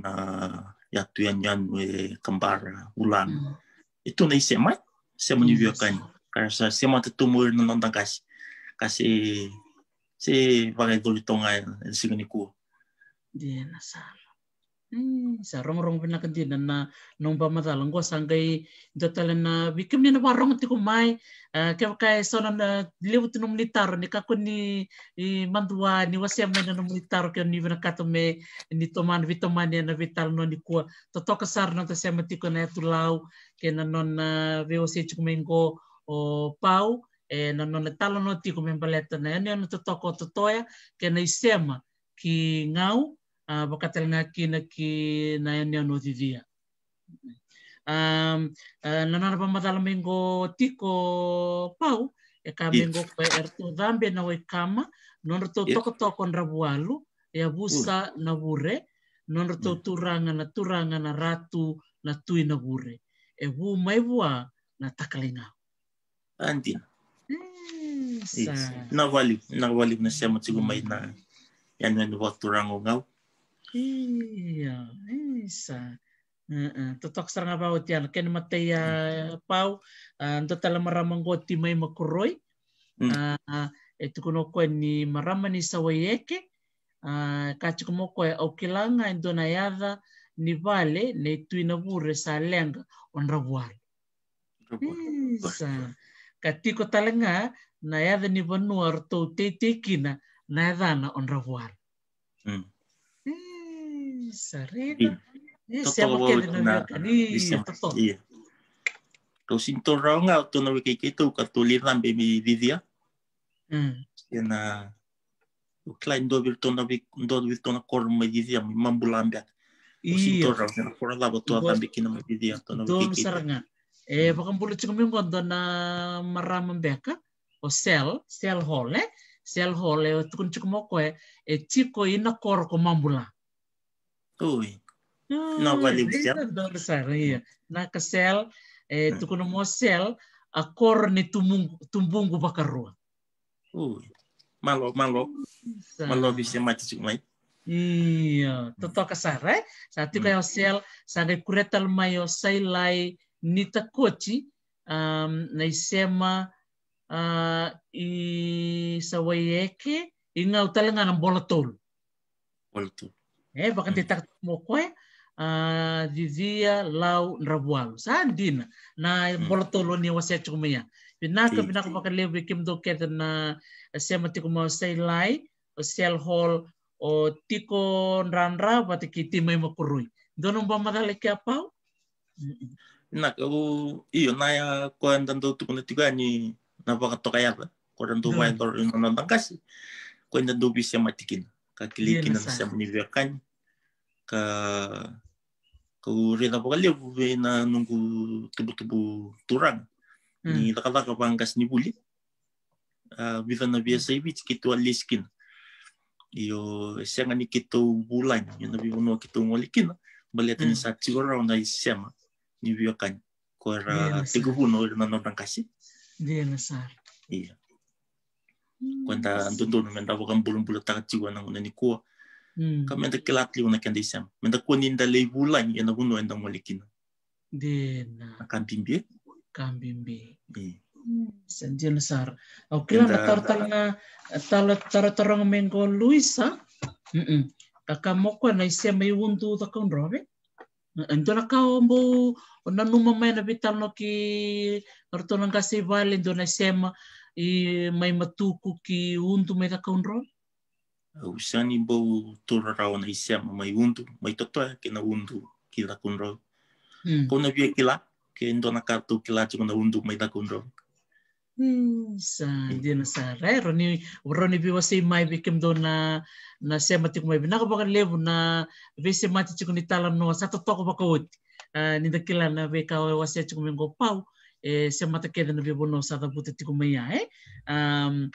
na iatu ianuianu e kambara ulan mm. na e tuna i semai semanivioakani mm. kara sa sematatumau eri nanau kasi kasi se se vakaidolitoga e nasal Hmm, sa rong rong pina kadi na na nong ba matalang ko sanggay datalan na bikim ni na warong ti ko mai ah, kaya kaya so na na ah, liw ti nung ni kako ni mandua ni wasiam na nung litaro kaya ni vina kato me ni toman vitoman na vital no ni kua toto kasar na ta siya matiko na tulaw kaya na non na VOC chukumengko o pau e na non talo no ti ko na yan yan totoko totoya kaya na isema ki ngau uh, ah, wakatalanga kina ki na eneo no vivia na uh, eh, nanana pa matala mengo tiko pau e ka mengo pa erto dambe na we kama non to toko toko ndrabualu e abusa mm. na bure non to mm. turanga na turanga na ratu na tui na bure e bu mai bua na takalinga andi mm, Yes. Nawali, nawali na siya mo tigo na yan yan waturango ngaw. Iya, isa. Uh, uh, to talk sarang about yan. Kaya matay uh, hmm. eh, pau, uh, eh, to tala maramang ko ti may makuroy. Uh, hmm. eh, uh, ito kuno ko ni maraman ni sawayeke. Uh, kachi kumo ko au kilanga ndo na yadha ni vale ne tuina vure sa lenga onrawale. Isa. Katiko talanga na yadha ni vanua rtou teitekina na on onrawale. Mm. sarina. E siamo na toto. Ia. Kau nah, sinto iya. raunga o tona wiki kei tau ka tōlera mbe me didhia. Mm. Ena ya, o klai ndo vir tona wiki ndo vir tona koro me didhia me mambula mbe. Ia. O sinto iya. raunga na kora lava toa tambe kina me didhia tona wiki kei tau. E eh, wakambulu chika mingo ndona marama mbeka o oh, sel, sel hole, sel hole o tukun chika moko e, eh. e eh, chiko ina kor ko mambula. Uy. Nabalibdya. Dorsal, Nakasel, eh, tukuno mo sel, akor ni ni tumbungo, tumbungo bakarua. Uy. Malo, malo. Malo bisa mati cuma. Iya, toto kasar eh. Saat sel, sangat kuretal mayo sai lai nita koci, na isema uh, i sawayeke, inga talaga ng bola tol. Eh, bahkan te hmm. tak mo koe eh. uh, ah, jizia ya, lau nrabualu sandin na hmm. bolotolo ni wasia chukumia ya. pinaka iya. pinaka baka lewe kim do keta na sema tiko mo sei lai o sel hol o tiko ranra bata ki timai makurui dono ba madale ke apau hmm. na o iyo na ya ko andando tu kuna tiga ni na baka tokaya ko rando ba ndor no nangkasi ko andando bisa matikin Kakiliki iya, na sa mnivekan ka kuri na pokali buwe ya, na nunggu tubu-tubu turang ni takala ka pangkas ni buli ah, bisa na biasa hmm. ibit kitu aliskin iyo siya nga ni bulan yun na biwono kitu ngolikin balita ni hmm. sa siguro na isema ni biwakan kora tigubuno na nang kasi Dia nasar. Iya. Quanta ntontolo mendavaka ambolombolo taradio anagona anikoa ka mendaka laty le ona kende siama mendaka kua ninda le ulany iana vono enda ngole kina dena akambimbi e kambimbi sandiana sara au tar na tar tar mengo luisa kaka moko na isia mai wundu ta kaundrove Ndona ka ombo na numa mai na vitalno ki rtonanga se vale sema e mai matuku ki undu mai takaunroa? Usani bau tura na isiama mai undu, mai totoa ke na undu ki takaunroa. Mm. Kona via ki la, ke kartu ki la chukuna untu mai Hmm, sa dia na sa rai roni roni bi wasi mai bi kem do na na se mati kumai bi na ko bakan na be mati chukuni talam no sa toko bakawut. Uh, ni na be kawe wasi chukumi ngopau e se mata ke dena bebo eh? no sa iya e. Um,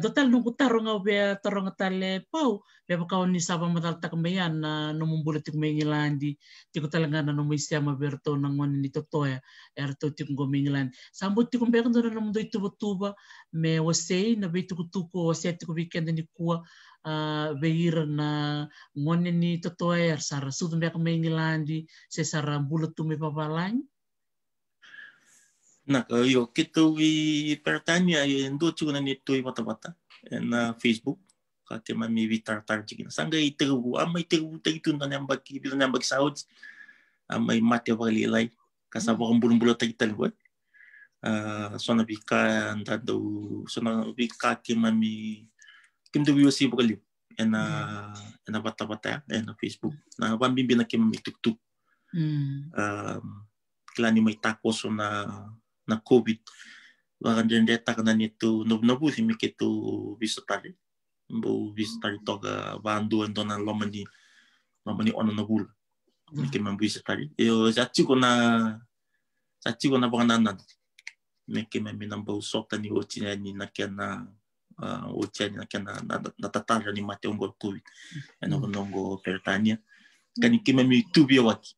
total nungu taronga o taronga tale eh, pau, bea pakau ni sapa na no mumbula tiku maia ngilandi, tiku talanga na no maisea ma bea na ngoni ni totoya, e rato tiku ngo maia ngilandi. Sambo tiku me wasei na bea tiku tuku, wasei tiku weekend ni kua, veira na ngoni ni totoya, sara sudu maia ka maia ngilandi, papalangi, Na yo kitau i pertanya i ndo chuna ni tu mata mata na Facebook ka te ma mi vi tar tar chiki sanga i tegu wu ama tegu te wu na namba ki bi na namba ki saud amai mate wa li lai ka sa wa mbulu mbulu te tal sona bi ka nda do sona bi ka ki ma mi kim do wi si bu kali na na mata mata na Facebook na wa bi bi na ki ma mi tuk tuk um klani mai takoso na na COVID tu nub nanito nabonabozy meke tu bisa tali, mbô bisa tali toga vandoany dona lomani, lomani ono vola meke mambo viso tary eo za tiko na za tiko na bogana nana meke mami na mbô sota ni otina ni nakiana, wotsi otia ni na uh, na ni mate ongol covid enongo nongo pertania kani ke biawati.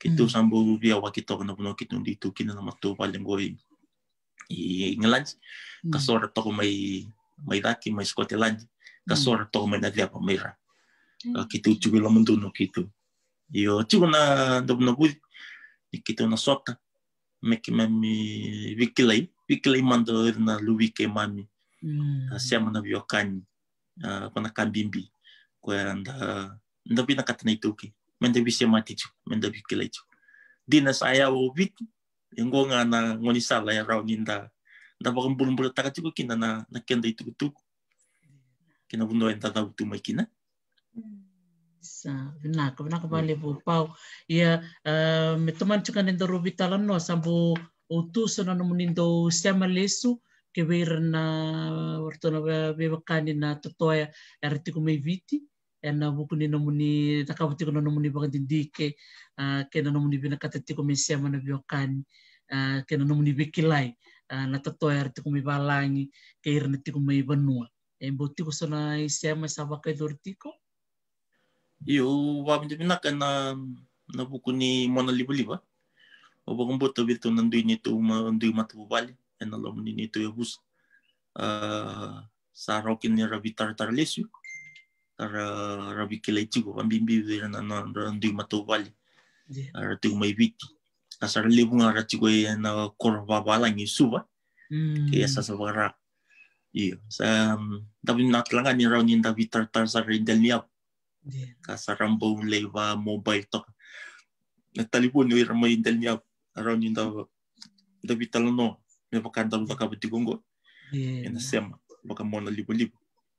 Gitu, hmm. kita mm. sambo via wa kita kena puno kita undi tu kita nama tu paling goi i ngelanj hmm. kasora mm. toko mai mai daki mai skote lanj kasora mm. toko mai nadia apa mira mm. uh, kita ucu bila mentuno kita yo cuma na dobu na bui kita na sota meki mami wikilai wikilai mando na luwi ke mami mm. uh, siapa na biokani uh, kona kambimbi kwa nda nda bina katana ituki men da mati chu men da kile chu dina saya wo bit na ngoni sala ya raw ninda nda ba bulum bulum ta kina na na kenda itu tu kina bundo enta ta tu mai kina sa na ko na ko ba le pau ya eh, me toman no sambo utu sona no munindo lesu ke ver na be be na totoya ertiku mai viti ena bukuni namuni takabutiko na ah, namuni bakatindike kena namuni bina katatiko mesema na biokan kena ah, namuni bikilai na tatoa artiko me balangi ke irna tiko me banua embo tiko sona isema sabaka dortiko Iyo, wabindi bina kana na bukuni mona liba liba o bagong boto bito nandoy nito nandoy matubali ena lamuni nito yabus sa rokin ni ra ra vikilaitiko pampimpivi na na ra diumatuvali ra diumaiviti asa ra levunga ra tiko e na korvavalangi suva ah. hmm. ke asa sava ra iyo sa um, davi natlanga ni ra ni davi tartar sa ra ka sa ra leva mobile tok na talipon ni ra mai indelniap ra ni davi davi talano me pakar davi vakabu tigongo ena sema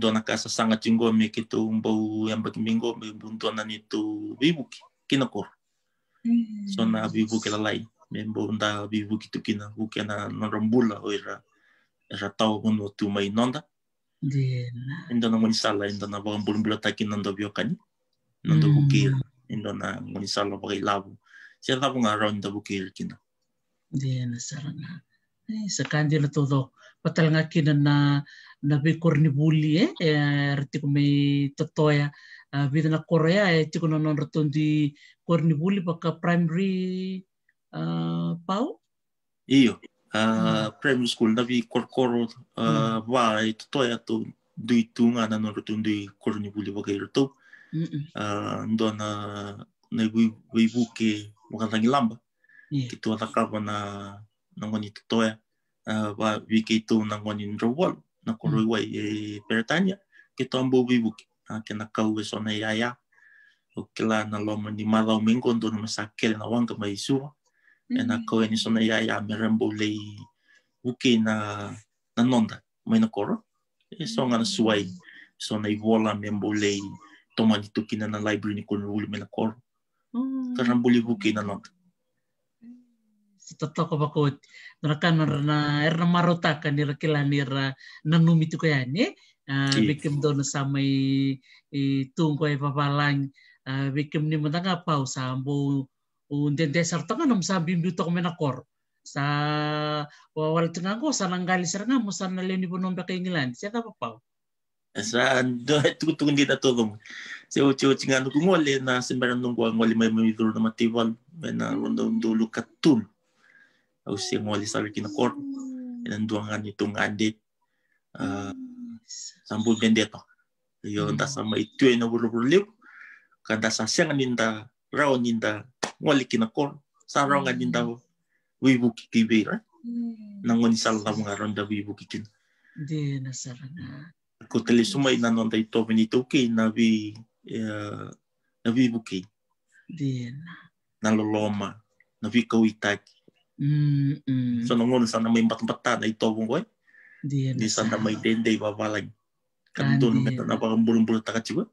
dona kasa sanga chingo um me kito mbau yamba kimingo me buntona ni tu bibuki kina kor so na bibuki la lai me mbau nda bibuki tu kina buki na norambula oira ra tau bono tu mai nonda indo na ngoni sala indo na bang taki nondo biokani nondo buki indo na ngoni sala labu sia labu ngaro inda buki kina Dena sarana. Sakandi na todo. Patal nga kina na Nabi korni buli e eh? ya, rti kumi totoya ah, vidna korea ya. e eh, tiko nonon di korni buli baka primary ah, pau iyo hmm. ah, primary school nabi korkoro hmm. wa e eh, totoya to duitunga na non di korni buli baka irto ndona na wibu ke wakantangi lamba iya. kitu atakaba na nangoni totoya wa wiki itu nangoni ndrawalo Mm. Eh, ah, na kurui wai e Peretania, ke tombo wiwuki, a ke na kau e sona i aia, o ke la na loma ni mara o mingo ndono ma sa kere na wanga mai sua, e na kau e ni sona i aia me rembo lei wuki na, na nonda, mai eh, na koro, mm-hmm. e songa na suai, sona i wola me mbo lei tomani tukina na library ni kurui me mm. na koro, ka rambuli wuki na nonda. totoko bakot rakan na erna marota kan nira kilanira nanumi tu kaya ne bikim dona samai tung koi papalang bikim ni matanga pau sambo unden desar tanga nam sabim du menakor sa wawal ko sa nanggali nga mo sa naleni bonom ba kaingilan siya ka papaw sa tutung di tatu se o tio tinga no ngole na sembrando ngwa ngole mai mai na matival na rondo dulu katul aussiamo all'estarchino corpo e non due anni tu ngadi sambul bendeto yo nda sama itu eno buru buru lip kada sa siang ninda rao ninda ngoli kina kor sa rao nga ninda wibu kikibi ra nangon sal na mga ronda wibu kikin di nasarana ko tele sumay na nonda ito benito ki na bi ah, na wibu ki di na naloloma na vi kawitaki うんうん、その後さんな may matempatan ay tobong ko eh. Di, di sa na may denday babalag. Kanto ah, na meta na parang bulong-bulong taka chiba.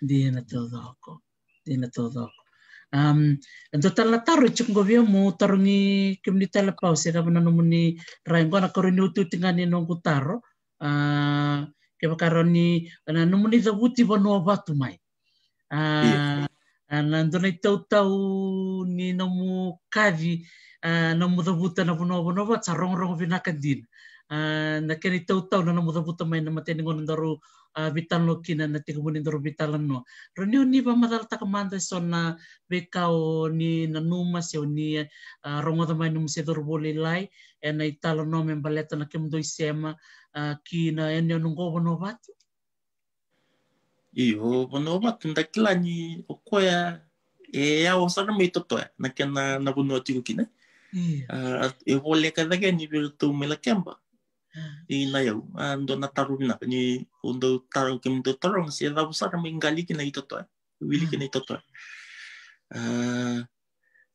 Di na todo ako. Di na todo ako. Um, ang total taro, chik ko biyo mo, taro ni kim ni talapaw, siya ka manano mo ni Ryan ko, nakaroon ni ututingan ni nung kutaro. Uh, ah, kaya makaroon ni, ano mo ni Zawuti ba no ba tumay? Uh, yeah. Uh, iya. ah, nandun ay tau ni namu kavi, na mudavuta na vunoavunova tsa rongrong vinakadina na keni tau na mudavuta mai na matenigona daru vitalno kina na tikavuni daru vitalano no niu ni madal ta kamanda so na o ni na numa o ni rongoda mai na muse daru volilai e na italanome baleta na do isema ki na ene onungo vonovatu Iho, vonovatu ndakilani okoya e ao sarame itotoya na kena na vonoatigo kina. e hmm. wole ah, ka daga ni biru tu mela kemba ah. i la yau ah, ando na taru na ni undo taru kem do taru si da busa ka mengali ki na ito to eh. wili ki hmm. ito to eh.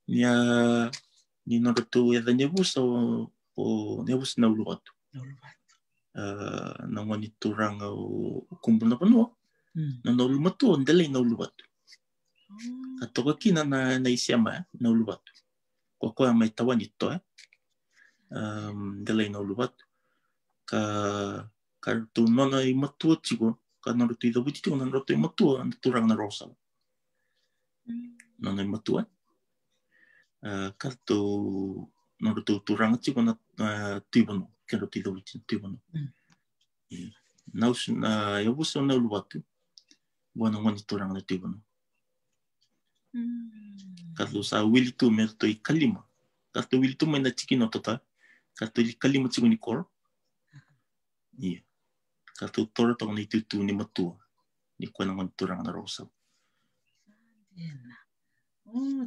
ni a ni no tu e da ni busa o ni busa na ulu atu na ngoni turanga o kumbu hmm. na panua na na ulu matu ndele na ulu atu Atoka kina na na isiama na ulu atu k o k o a mai tawan ito eh. Um, d e l e i no lubat ka ka tu n o n o i matua c i g o ka n o rutu i d o b u t i tigo na rutu i matua n turang na rosa. n o n o i matua. Uh, ka tu n o rutu turang chigo na uh, tibono k e rutu i d o b u t i tibono. Mm. Yeah. Nau s na y a b u s o n o lubatu. b u a n o ngani turang na tibono. Mm. Carlos, a wiltu merto i kalima. Kartu wiltu mena tiki no tota. Kartu i kalima tiku ni kor. Ia. Kartu tora tong ni tutu ni matua. Ni kwa nangon turang na rosa.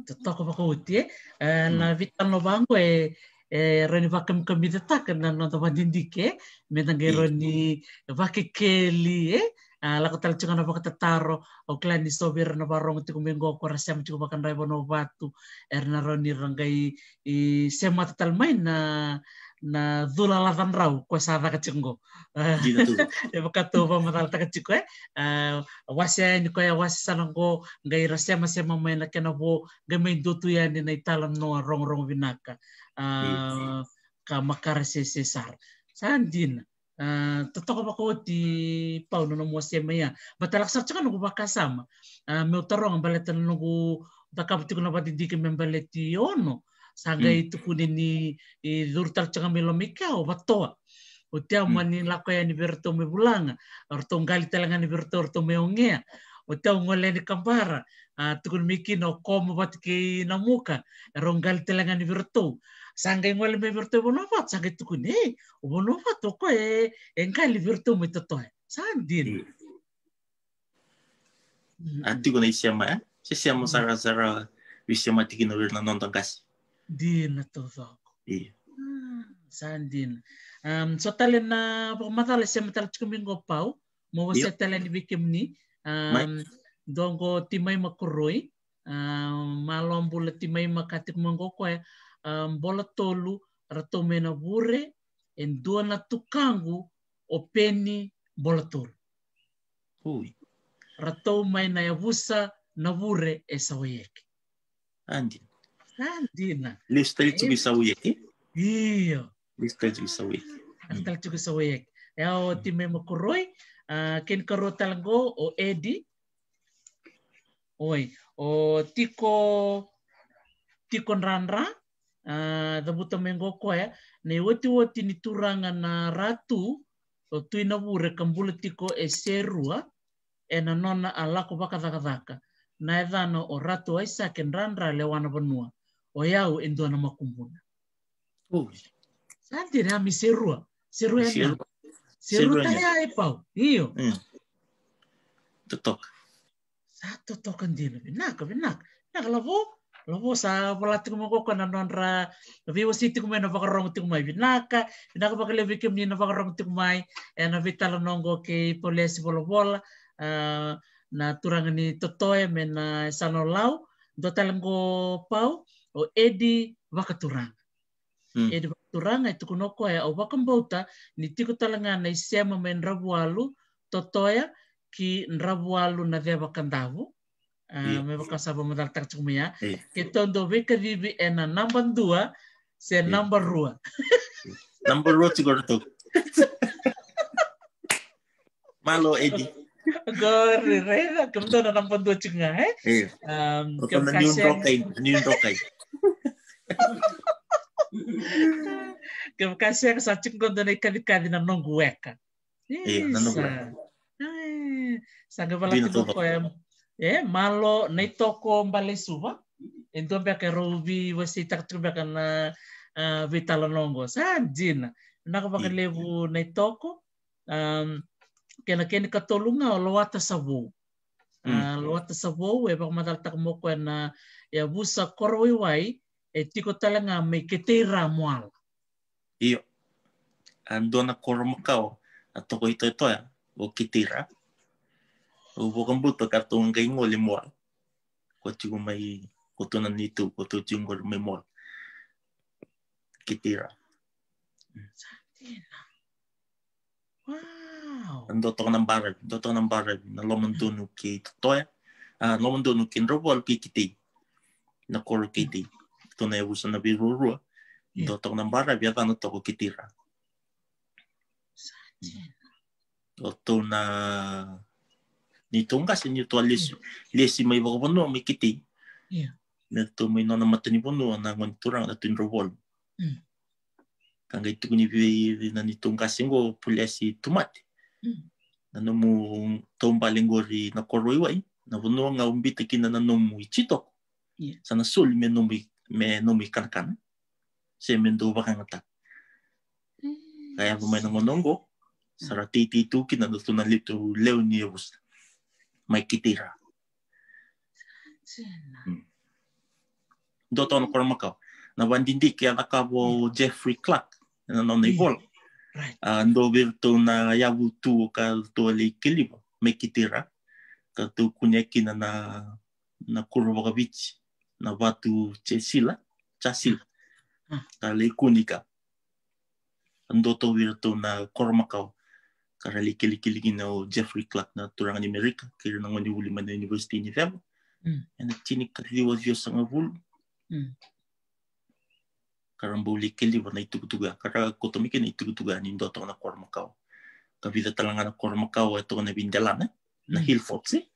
Tatako wako uti e. Eh, na mm. vitano vangu e eh, e eh, rani vakam kamida taka na nanda vandindike. Menange rani vakekeli e. Eh? Ah, laka tal chunga na baka tataro o klan ni sobir na barong tiku menggo ko rasem tiku baka ndai bono batu er na rangai i sema tal main na na dhula ladan rau ko sa da ka chingo e baka to ba ma tal ta ka e wase ni ko ya ngai rasem sema main na kena bo ngai main dotu ya ni na italam no rong rong vinaka ah, ka makar se sesar Eh, tatokobako ti paunonomo semaya batalakser tsaka nugu bakasama eh, meutarong balatan nugu takaputiko na batidiki membaleti ono sagai hmm. tukuni ni durtal tsaka melomikao batoa o te au hmm. mani lako ya ni berto bulanga orto ngali talanga ni berto orto me ongea o te au ngole ni kambara ah, tukuni miki no komo batiki namuka ni berto sangaigny oliberto uvanaova tsanga tokony e uvanaova toko e enka liberto mitoto e zany diny atokony isiama e sisiama sarazara visiama tikiny to nondonkasy dina tovako sandin um so talena matala isiama tiko mingo ngopau, mawasi atalany ni um dongo timay makoroy malombo bola timay makatik mango um, bola tolu mena bure en dua na tukangu o peni bola tolu. Ui. Ratou mai ya na yavusa na bure e saoyeke. Andi. na. Listali tuki saoyeke. Iyo. Listali tuki saoyeke. Ah, Listali tuki saoyeke. Ya time makuroi, uh, ken karo talgo o edi. Oi, o tiko tiko ranra. zavutamengo ah, koe eh. na iwati wati ni turanga na ratu o na vure kambula tiko e serua e na nona a lako vakavakavaka na e dhano o ratu a Isaac nrandra le wana vanua o iau e na makumbuna. Uh. Sa dire ami serua, serua e na. Serua ta ia e pau, iyo. Mm. Totoka. Sa totoka ndina, vinaka, vinaka. Naka lavo, lobo sa wala tiku mo ko kana non ra vivo si tiku mai na vakarong tiku mai vinaka vinaka bakale vikim ni eh, ah, na vakarong tiku mai na vitala nongo ke polesi bolo bola na turanga ni totoe me na sano lau do ko pau o edi vakaturanga mm. edi vakaturanga tiku noko e o vakambouta ni tiku talanga na isema me nravualu totoya ki nravualu na veva kandavu me ko sa bumadal tak chumia kito ndo be kadibi ena number dua, se iya. number rua number rua siguro to malo edi Gore reda kemdo na number 2 chinga eh um kem kaseng niun rokai kem kaseng sa chingko ndo ne kadikadi na nongueka Isa. Sa gabala kito e malo nei toko mbale suva então beka rovi se tak tu beka na vitala longo sa jina na ka levu nei toko um, kena ka katolunga o loata savu uh, hmm. loata savu e tak ko e na ya e busa koroi wai e tiko talanga me keteira moala iyo andona koromokao atoko ito ito ya o keteira Upo computo cartón que ingo le mor. Cochigo mai cotona nitu, coto chingo le Kitira. Wow. Ando to ng barrel, ando to ng barrel na lomondunu ki totoya. Ah, lomondunu kin robol pi kiti. Na kor kiti. To na yuso na birurua. Ando to ng barrel, yata na to ko kitira. Sa Ito na Então gasta ni tua lesi lesi mai wa kono mai kiti. Na to mai nona mata mm. ni pono na ngon turang na tin robol. Kanga itu ni vi na ni tonga ngo pulesi tumat mm. Na nomu tomba lengori na koroi wai na pono nga umbita kina na ichito. Sana sul me nomu mi me nomu mi kankan. Se me ndo Kaya bu mm. mai nongo Sara titi tu na litu leo ni maikitira. Mm. Dota no kora makau. Na wandindi ki ala hmm. Jeffrey Clark na no nei vol. Right. Ah, ndo virtu na yawu tu ka tu ali kilibo maikitira. Ka tu kunya kina na na kurwa bichi na watu chesila chasila. Hmm. Ka le kunika. ndoto to virtu na kora makau karaliki liki liki o Jeffrey Clark na turang ni Amerika, kira na wani wuli mana university ni Fem, hmm. and tini kati wa zio sanga vulu. Hmm. Karambau likeli wa na itukutuga, kara mikin na itukutuga ni ndo tona kor makau. Kavida talanga na kor makau e na bindalana, eh? hmm. na hill forks e.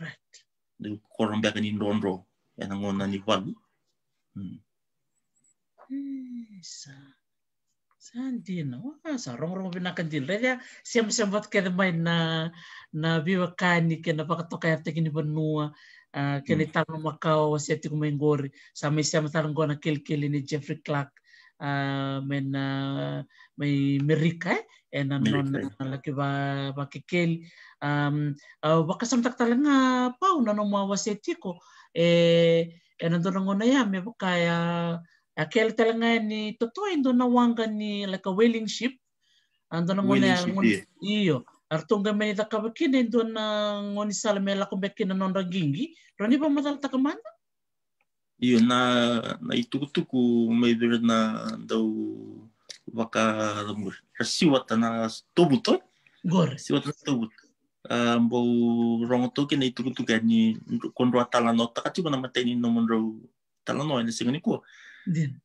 Right. De korambega ni ndonro, e na ni walu. Mm. Mm, wa ah, sa rong rong bina kandil reja siam siam bat kada mai na na biwa kani ke ah, mm. na baka toka yate kini banua ke ni talo makao wasi ati kumai ngori sama siam talo ngona kel kel ni Jeffrey Clark men ah, mai merika e na non eh. laki ba ba ke kel um, baka sam tak talo nga pau na no ma wasi ati ko e e na ngona ya me baka akele talanga ni toto indo wanga ni like a whaling ship ando na ngone iyo artunga me da kabakine indo na ngoni salme la na nonra gingi roni ba madal iyo na na itutuku me bir na do waka lamur siwata na tobuto gor siwata tobuto mbo rongo toke na tu ni kon ro talano takati bana mateni no mon ro talano ene singani ko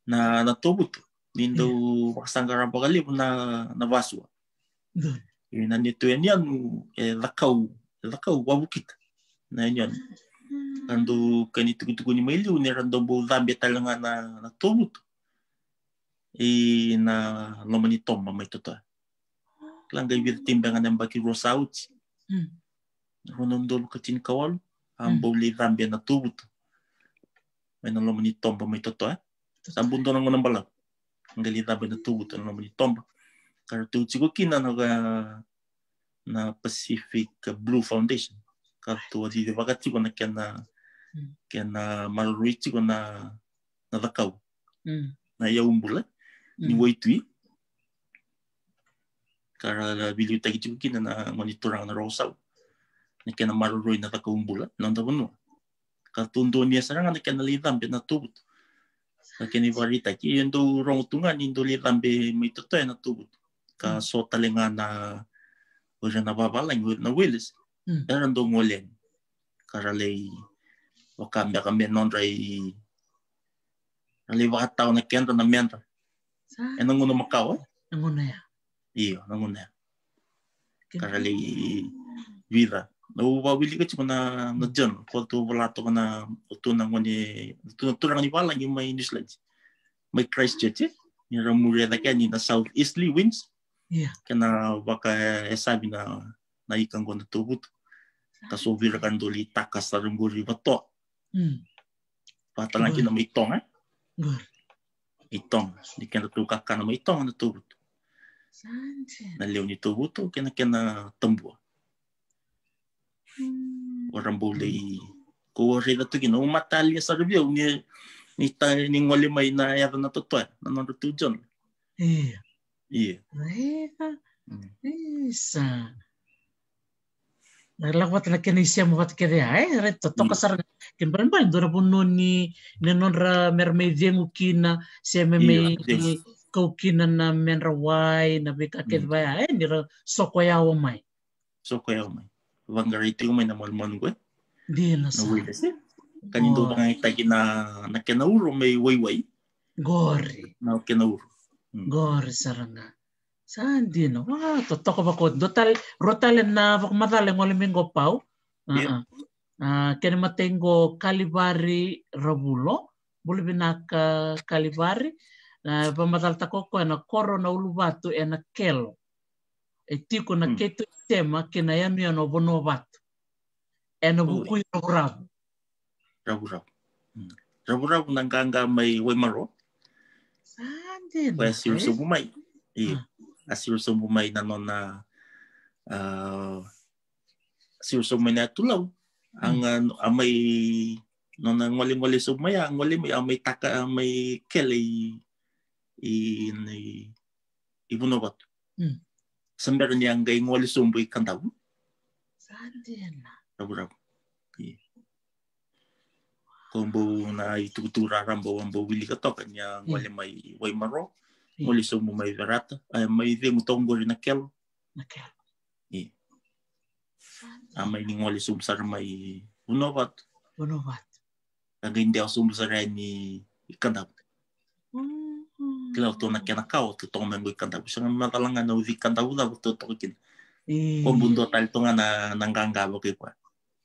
na natobutu nindo iya. sangaran pakali na navasua e iya. na ya nitu anu, enian ya e lakau lakau wabukita na enian ya kando kani tukutuku ni maili ni rando bo dhambi talanga na natobutu e na nomani tomba mai tota langa ibir timbanga na mbaki rosauti mm. ronondolo katin kawalo hmm. ambole dhambi na tobutu mai na lomani tomba mai sampuntono ngona bala ngali na bena tubuto no bani tomba karo tu chiko kina no ga na Pacific Blue Foundation karo tu di vaga chiko na kena hmm. kena maruri chiko na na vakau hmm. na ya umbula eh? ni hmm. waitui kara biblioteki chiko kina na monitorang na rosau na kena maruri na vakau umbula eh? nonda bonua karo tu na kena lidam bena tubuto lakini varitaki yendu rongutunga induli lambe moitatoe hmm. na tuvu hmm. ka so talenga na hoja na vavalangi na weles era ndo ngoleni kara lei vakambia ka menondra i ralei vakatau eh? na kendra na mendra e na nguna makau e na nguna ya iyo na nguna ya kara lei vida Nauwawili ka na na jan ko tu wala to na tu na ngoni tu tu rangi wala ni mai Newsland mai Christchurch ni ramuri da ka na South Eastly Winds kena kana waka esabi na na ikan ko na tubut ka so kan doli takas sa rumuri bato mm patala ki na mai tong eh itong ni kana tu ka kana mai tong na tubut na leoni tubut, kena kana kana Orambulei. Hmm. boleh re na tuki na umatali sa rubio ni ni ta ni ngole mai na ya na totwa na no tu jon. Eh. Ie. Eh. Na lang wat na kini siya mo wat kede ai re to to ka mm. sar ken ban ban dora bunno ni ni non ra mermedien ukina se me me kaukina na menrawai na beka kedvai mm. ai ni ra sokoya o mai. Sokoya o mai. vangarite umay na malman gue. Eh. Di na sa. Na wile se. Kanin do na na kenauro may wayway. Gori. Na kenauro. Hmm. Gori saranga. Saan din no? Wa to ba ko dotal rotal na vak matale ngol mingo pau. Ah. Ah, ah kene matengo kalibari rabulo. Bulu binak kalibari. Uh, pamatal takoko ena koro na ulubatu ena kelo etiko na hmm. keto tema ke na yanu yana obono batu ena buku rabu rabu rabu hmm. rabu rabu na nganga mai wemaro sande kwa siru sobu mai e asiru sobu mai ah. na nona uh, asiru sobu mai na tulau ang amay hmm. nona ngole ngole sobu mai ang ngole mai amay taka amay kele i i ibuno batu mm. sandar ni angai ngoli sumbu ikan tahu tahu rabu iya. kombo na itutura rambo ambo wili katoka nya iya. ngoli mai wai maro iya. ngoli sumbu mai verata ai eh, mai vengu tongori naquela naquela e a mai ni ngoli sumbu sar mai unovato unovato angai ndia sumbu sar ni ikan tahu kilau o tōna kena kao te tōna mengu i kantau. Sanga makalanga na uzi kantau la o tō tōki kina. E... tali tonga na nanganga ke kwa.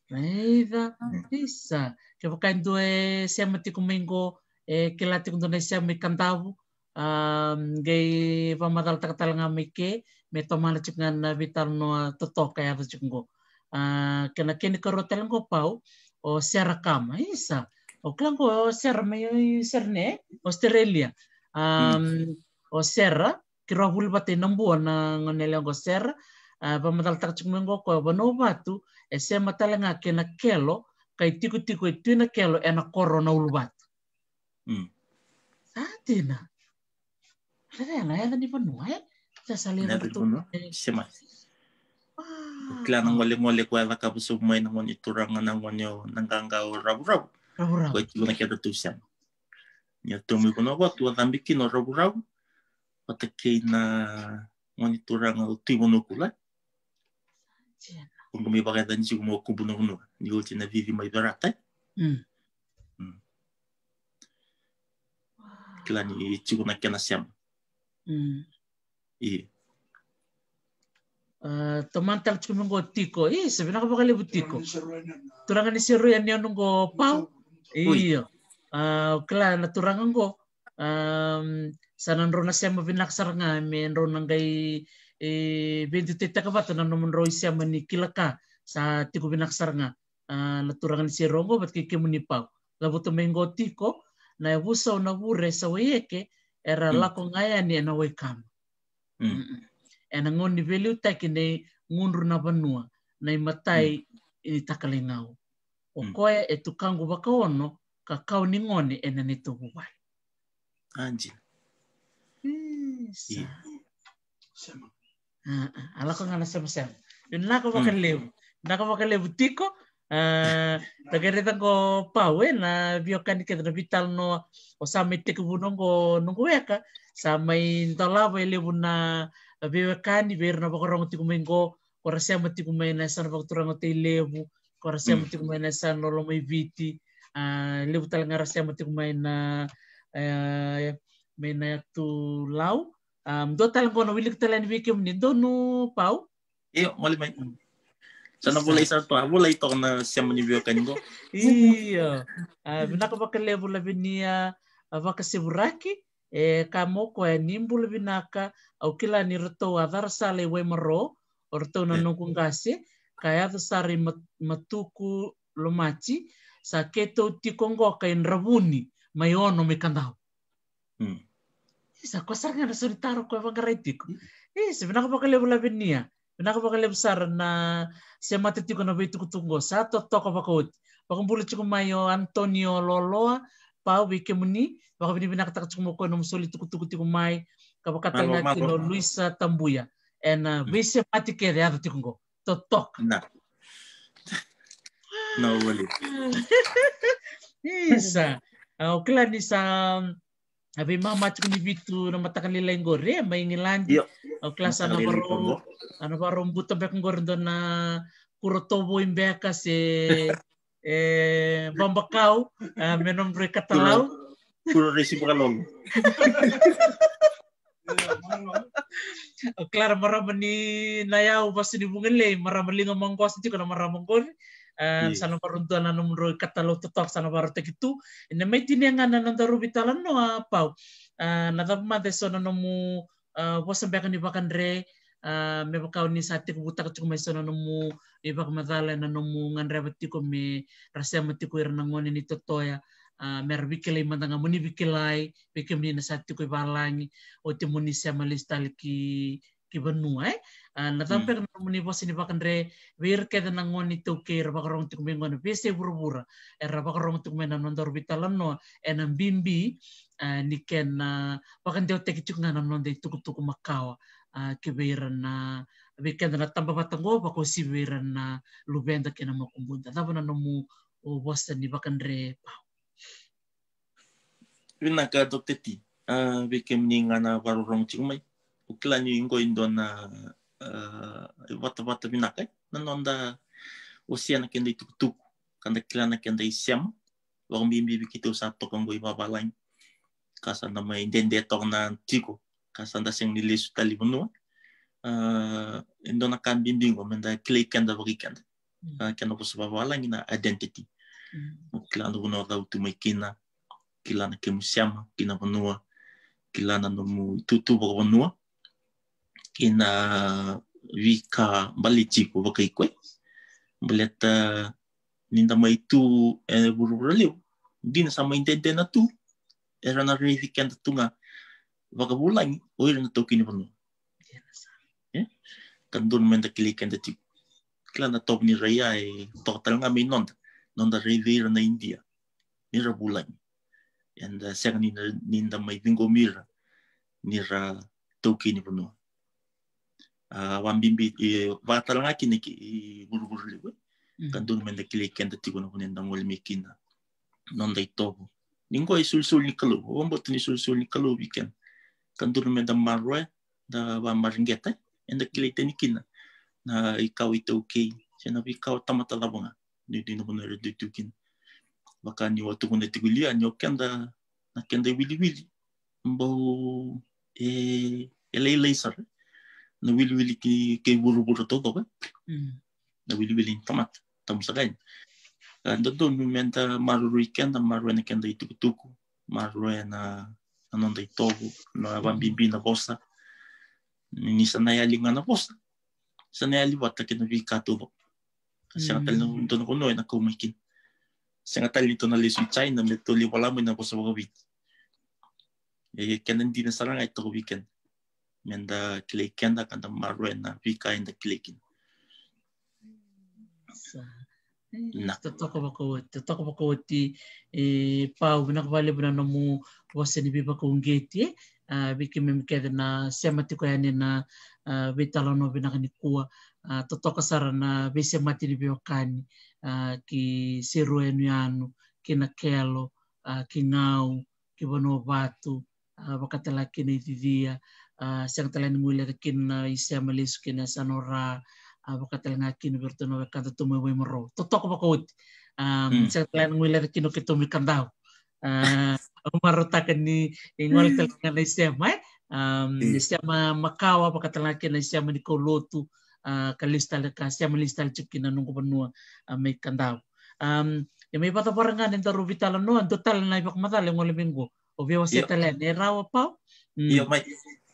Eva, isa. Ke waka ndo e siama tiku mengo e kila tiku ndo nei siama i kantau. Um, gei vamadal takatala ngā me ke me tomana tiku ngana vital noa totoka e ava tiku ngo. kena keni karo telengo pau o isa. O klango o Serra, o ne, Australia um, o serra ki ro hulba te nambu na ngone le ngo serra pa matal tak chimngo ko bano batu e se matal nga ke na kelo kai tiku tiku e tuna kelo e na korona ulbat mm sa tina ada yang ada di benua ya sa salira tu se mas kila ah. nang ngole ngole ko ava kapu sumai nang ngoni turang nang ngoni nang gangau rabu rabu rabu rabu ko itu nak kelo tu siapa ya Teomihuanahuac Tuanambiqui norauaua otaqui na monitoran otiuonoculai oqomiuaqaedanici Ni niuti na vivi maiuaratai hmm. hmm. kila ni tigo na kena siama hmm. i uh, toman tak tigo nungo tiko i sebenarnya kau bakal ibu tiko isi yang nungo pau iya uh, eh, kala naturangan ko um, sanan ro na siya mabinakser nga men ro nang gay eh, 23 takabat eh, na naman ro siya manikilaka sa tiko binaksar nga uh, naturangan si rongo bat kay kimunipaw labo tumengo tiko na ibusa na bure sa weyeke era mm. lako ngaya ni na wekam mm. mm. ena ngon ni value taki ne ngunru na banua na imatai mm. ini ya, hmm. okoya mm. etukangu bakaono Kau ni ngone ena eh, ni tubu wai. Anjing. Iya. Sama. Sema. Ah, ah. Ala ko ngana sema sama. Yun na ko hmm. lewu. Na ko lewu tiko. Tagareta ko ah, pawe na biokani ke vital no o sama teku bunongo nungu weka. Sama wai lewu na biokani ver na bakorong tiku mengo. sema tiku menesa na bakorong te elebu. Korasema tiku menesa no viti. alevu tale gara sema tiko mai na a mai na yatu lau a dua tale qo na wiliki taleani vei kemuni donu pauio mlemai sana vulai atoa vulai toka na semani veiwkaniqo io a vinaka vakalevu lavinia vakasevuraki e kaya mo koya ni bulavinaka au kila ni ratou a cara sala i waimaro o ratou na eh. noqu qase ka yaco sara i ma matuku lomati saketa utikongoka enravuni maiono mekandau mm. isa kwasarangana ko kwa evangaraitiko isa Bina ko vinakavakalevu sara na ko na tungo sa totoka vakaoti vakambulichiku mayo antonio loloa pau veikemuni vakavini vinakatakachiku tuku tiko mai ka kavakatainatino luisa tambuya ena mm. veisematikereavatiko go totoka nah. Nahuhuli. Isa. Uh, eh, kila ni sa Abi mama macam ni bitu nama takan lila yang gore ma yang ilan. Yo. O kelas ana baru ana baru buta bek ngor na kurotobo beka se eh bambakau eh, menom mereka talau. Kuro resi bukalong. Claro, maramani nayaw basta ni bungan lay, maramali nga mangkwas nito na maramang kon. Eh, iya. sanobaruntuana anu nomro katalo totok sanobarote kitu ina maitini angana nantaru bitalano apau eh, natapuma tesono nomu eh, wasabekani bakandre Uh, me bakau ni sate ku butak cuk mai sono nomu e bak madala na nomu ngan rebati ko me rasa mati ko irna ngoni ini totoya uh, mer bikilai mandanga muni bikilai bikim ni na sate ko ibalangi o te muni kibanungai eh, na hmm. tampek na muni bos ni pakandre wir keda na ngoni tau ke ra bakarong tuk mengo ngoni pese burbura e ra bakarong tuk na nondor bitalam no e na bimbi eh, ni ken eh, na o teki tuk na nondai tuk tuk makawa kibera na wikenda na tamba batango bako sibira na lubenda kena makumbunda na nomu o bos ni pakandre pau Rinaka ka dokteti uh, wikem ni ngana warurong ukilanyu ingoindona uh, eh, na nanonda osianakenda itukutuku kanda isiamu, isiama warumbiimbiivi kita usa tokongo ivavalainy kasanda ma indende na tiko kasanda sengni lesu talivunua uh, eh, indona kambimbingo menda kila ikenda varikenda uh, mm. eh, kenda vosa vavalainy na identity mo mm. kilana vunua rautuma ikina kilana kemusiama kina vunua kilana nomu itutu vara vunua kina wika bale tiku wakai koe. Bale ta ninda mai tu e buru leo. Dina sa mai dede na tu. E rana rei hiki anta tunga wakabulangi o ira na toki ni panu. Eh? Kan dun menda kili kenda tiku. Kila na top ni rei ai e, total nga mai nonda. Nonda rei veira na India. Nira bulangi. And uh, sega ninda, ninda mai vingo mira. Nira toki ni panu. wambimbi vatalanga kine ki buruburu lewe kandu mende kile kenda tiguna kunenda ngol mekina nonda itobu ningo i sul sul nikalu ombo tini sul sul nikalu weekend kandu marwe da va maringeta enda kile teni kina na ikau ite uke sena ikaw tamata labonga ni dino bunere de tukin wakani watu kuna tigulia ni okenda na kenda wili wili mbo eh ele laser eh nawiliwili kay, kay buru-buru to ko ba? Mm. Nawiliwili tamat. Tamo sa kain. Ando doon, menta marurui kenda, marurui na kenda itukutuku, marurui na anonda itogu, na hmm. wambibi na bosa, ni sanayali nga na bosa. Sanayali wata kina vikatubo. Kasi nga tali hmm. doon ako noy, nakumikin. Kasi nga tali na lesu China, may wala mo na bosa wakawit. Eh, kaya hindi na sarang ito weekend. menda kilikenda kanda maruena vika enda kilikin na tatoko bakawati pau binak vale bina nomu waseni biba kungeti eh. ah, biki memkeda na semati ko yani na vitalono binak kani kuwa tatoko sara na mati ni nah, ah, nah, ah, nah, kani, ki seru enu yanu kina kelo ki ngau ki bono batu bakatela kina ididia Ah, siang telan mule kekin na isia malis kin sanora ah, kata telenga kin bertono baka to tumo we moro to toko hmm. siang telan mule kekin o kito kandau dau ah, maro takan ni ingol na isia eh? mai hmm. isia ma makawa baka telenga kin na isia ma nikolotu kalista leka isia malista cikin na nungko yang mai kandau ya may entar rubi talan noan total na ipakmatal ng olibinggo o biwa wasi talan, erawa pa Iya,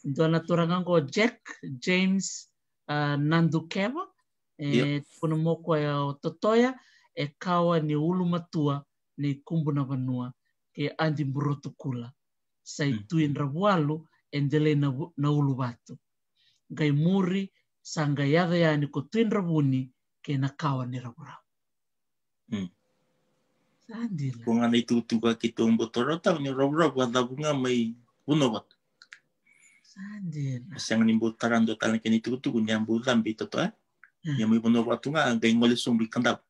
donatoragna ko jack james uh, ah, Nandukeva, e eh, yep. tokony moko ao totoya e kawa ny olo matua kumbu na vanua ke andimborotokula saituindravoalo hmm. e ndelei na, na ulu vato ngai muri sa ngai ni yani ko tuindravuni ke na kawa ni ravoravo mm. sandila vunga nei tutuka ki tuambotorotavani ravoravo adavunga mai Isang taran do talan kini tu tu kunyam bulan bito to eh. Yang mi puno watu nga ang kayo ngoli sumbi kandap.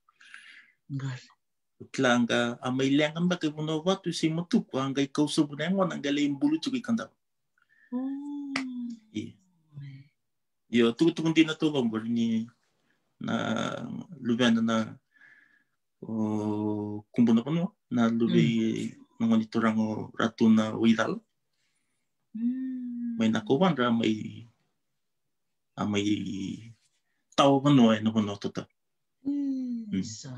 Gal. Utlanga amay lang ang puno watu si matuko ang kay kauso puno ang ang galay bulu cuci kandap. Yo tu hmm. iya. ya, oh, hmm. tu kundi na to gombor ni na lubyan na oh, kumpul kumbuno na lubi itu ngoni ratu na widal. Hmm. May nakuwan ra may ah, may tao man no ano man to hmm, hmm. Sa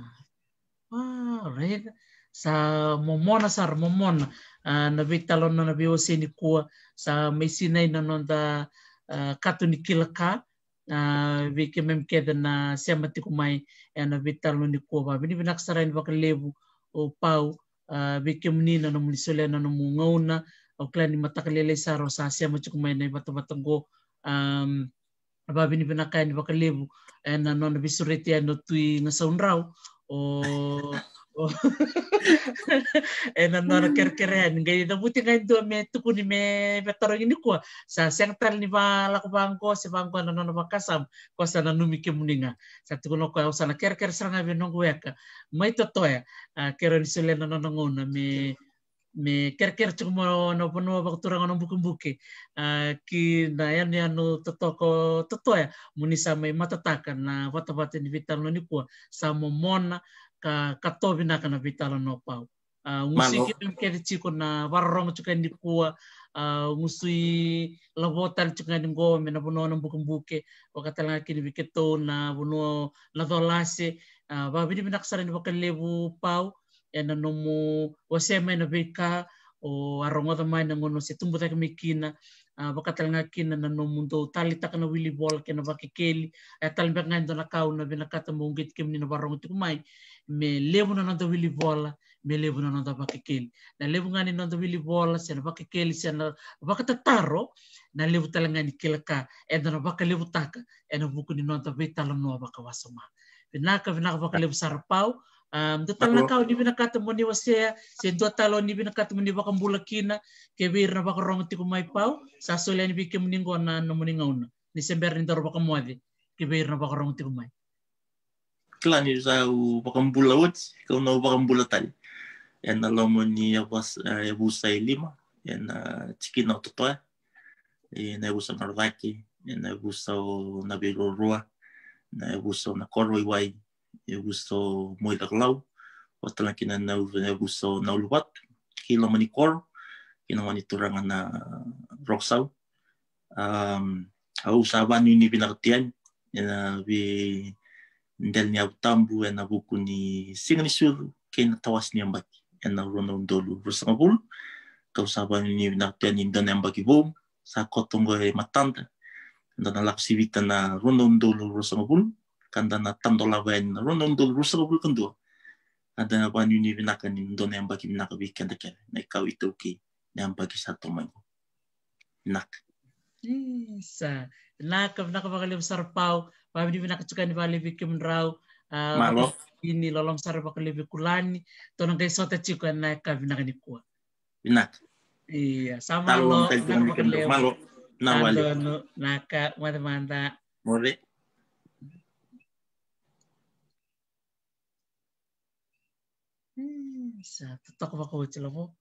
ah, right. Sa momona sar momon uh, ah, vitalon na nabiwasi ni kuwa sa may sinay na nonda uh, ah, katuni kilaka uh, ah, vike mem keda na siamati kumai eh, na vitalon ni kuwa ba bini binaksara ni vakalevu o pau uh, vike mnina na mulisole na mungauna Oakland kelele sa Rosasia mo chukumay batu ibato-batanggo um, apa bini penakai ni bakalibu and ano na reti ano tui na saunrau o eh and ano ker keren gay na buti kayo tu me tuko ni me vetarong ini ko sa siang tal ni ba lakubang ko si bangko ano na makasam ko sa nanumike muni nga sa tuko na ko sa na kerker sa ya binong mai may to ya ah, keren ni sila na ngona me me ker-ker cuk mo no pano baktura ngano buke-buke eh, ki dayan ya no totoko toto ya muni sama matatakan nah, na wata-wata ni vital no nikua sama mona ka katobina kana vital no pau eh, ngusui ki ker ciko na warong cuk ni kua eh, ngusui labotan cuk ngani ngo me na bono no buke-buke wakatala ki ni na na dolase lebu pau ena ano nomu wasema ena beka o arongoda mai na ngono se tumbu taka me kina uh, wakatal nga kina na nomu do tali taka na wili bol kena wakikeli a tali mbaka ngai dona kau na vena kata mo ngit kem nina warongo tiku mai me levu na nanda wili bola me levu na nanda wakikeli na levu ngani nanda wili bola sena wakikeli sena wakatataro na levu tala ngani kilaka ena na waka levu taka ena buku ni nanda vetala noa wakawasama Vinaka vinaka wakalevu sarapau, um total na kau nibi nakatamu ni wasia se dua talo nibi nakatamu ni bakam bulakina ke bir na bakam rong tiku mai pau sa solia nibi ke mningo na no mningo na ni sember ni daro bakam wadi ke bir na bakam rong tiku mai klan ni sa u bakam bulawut kau na bakam bulatan yan na lomo ni yabas eh, yabusa lima yan na tiki na totoa yan na yabusa nordaki yan na yabusa na birorua na yabusa na koroi wai eu gusto muy darlau otla kina nau eu gusto nau lubat kilo mani kor kina mani turangan na Roxau, um au saban ni binartian na bi del ni autambu na buku ni singani suru na tawas ni ambaki na rono ndolu rusangabul kau saban ni binartian ni ndone ambaki bom sa kotongo e matanda na lapsivita na rono ndolu rusangabul kandana tandola na rondo ndol rusa babu kendo kandana ban yuni binaka ni ndo ne ambaki binaka weekend ke na ka wito ki ne ambaki sato mango nak isa nak nak bakal sarpau babu ni binaka cukan bali bikim rau malo ini lolong sar bakal bikulani tonong kai sota cukan naik ka binaka ni kuat binak iya sama lo nak bakal malo nawali naka mata mata Mori. Bisa tetap apa kau celupu?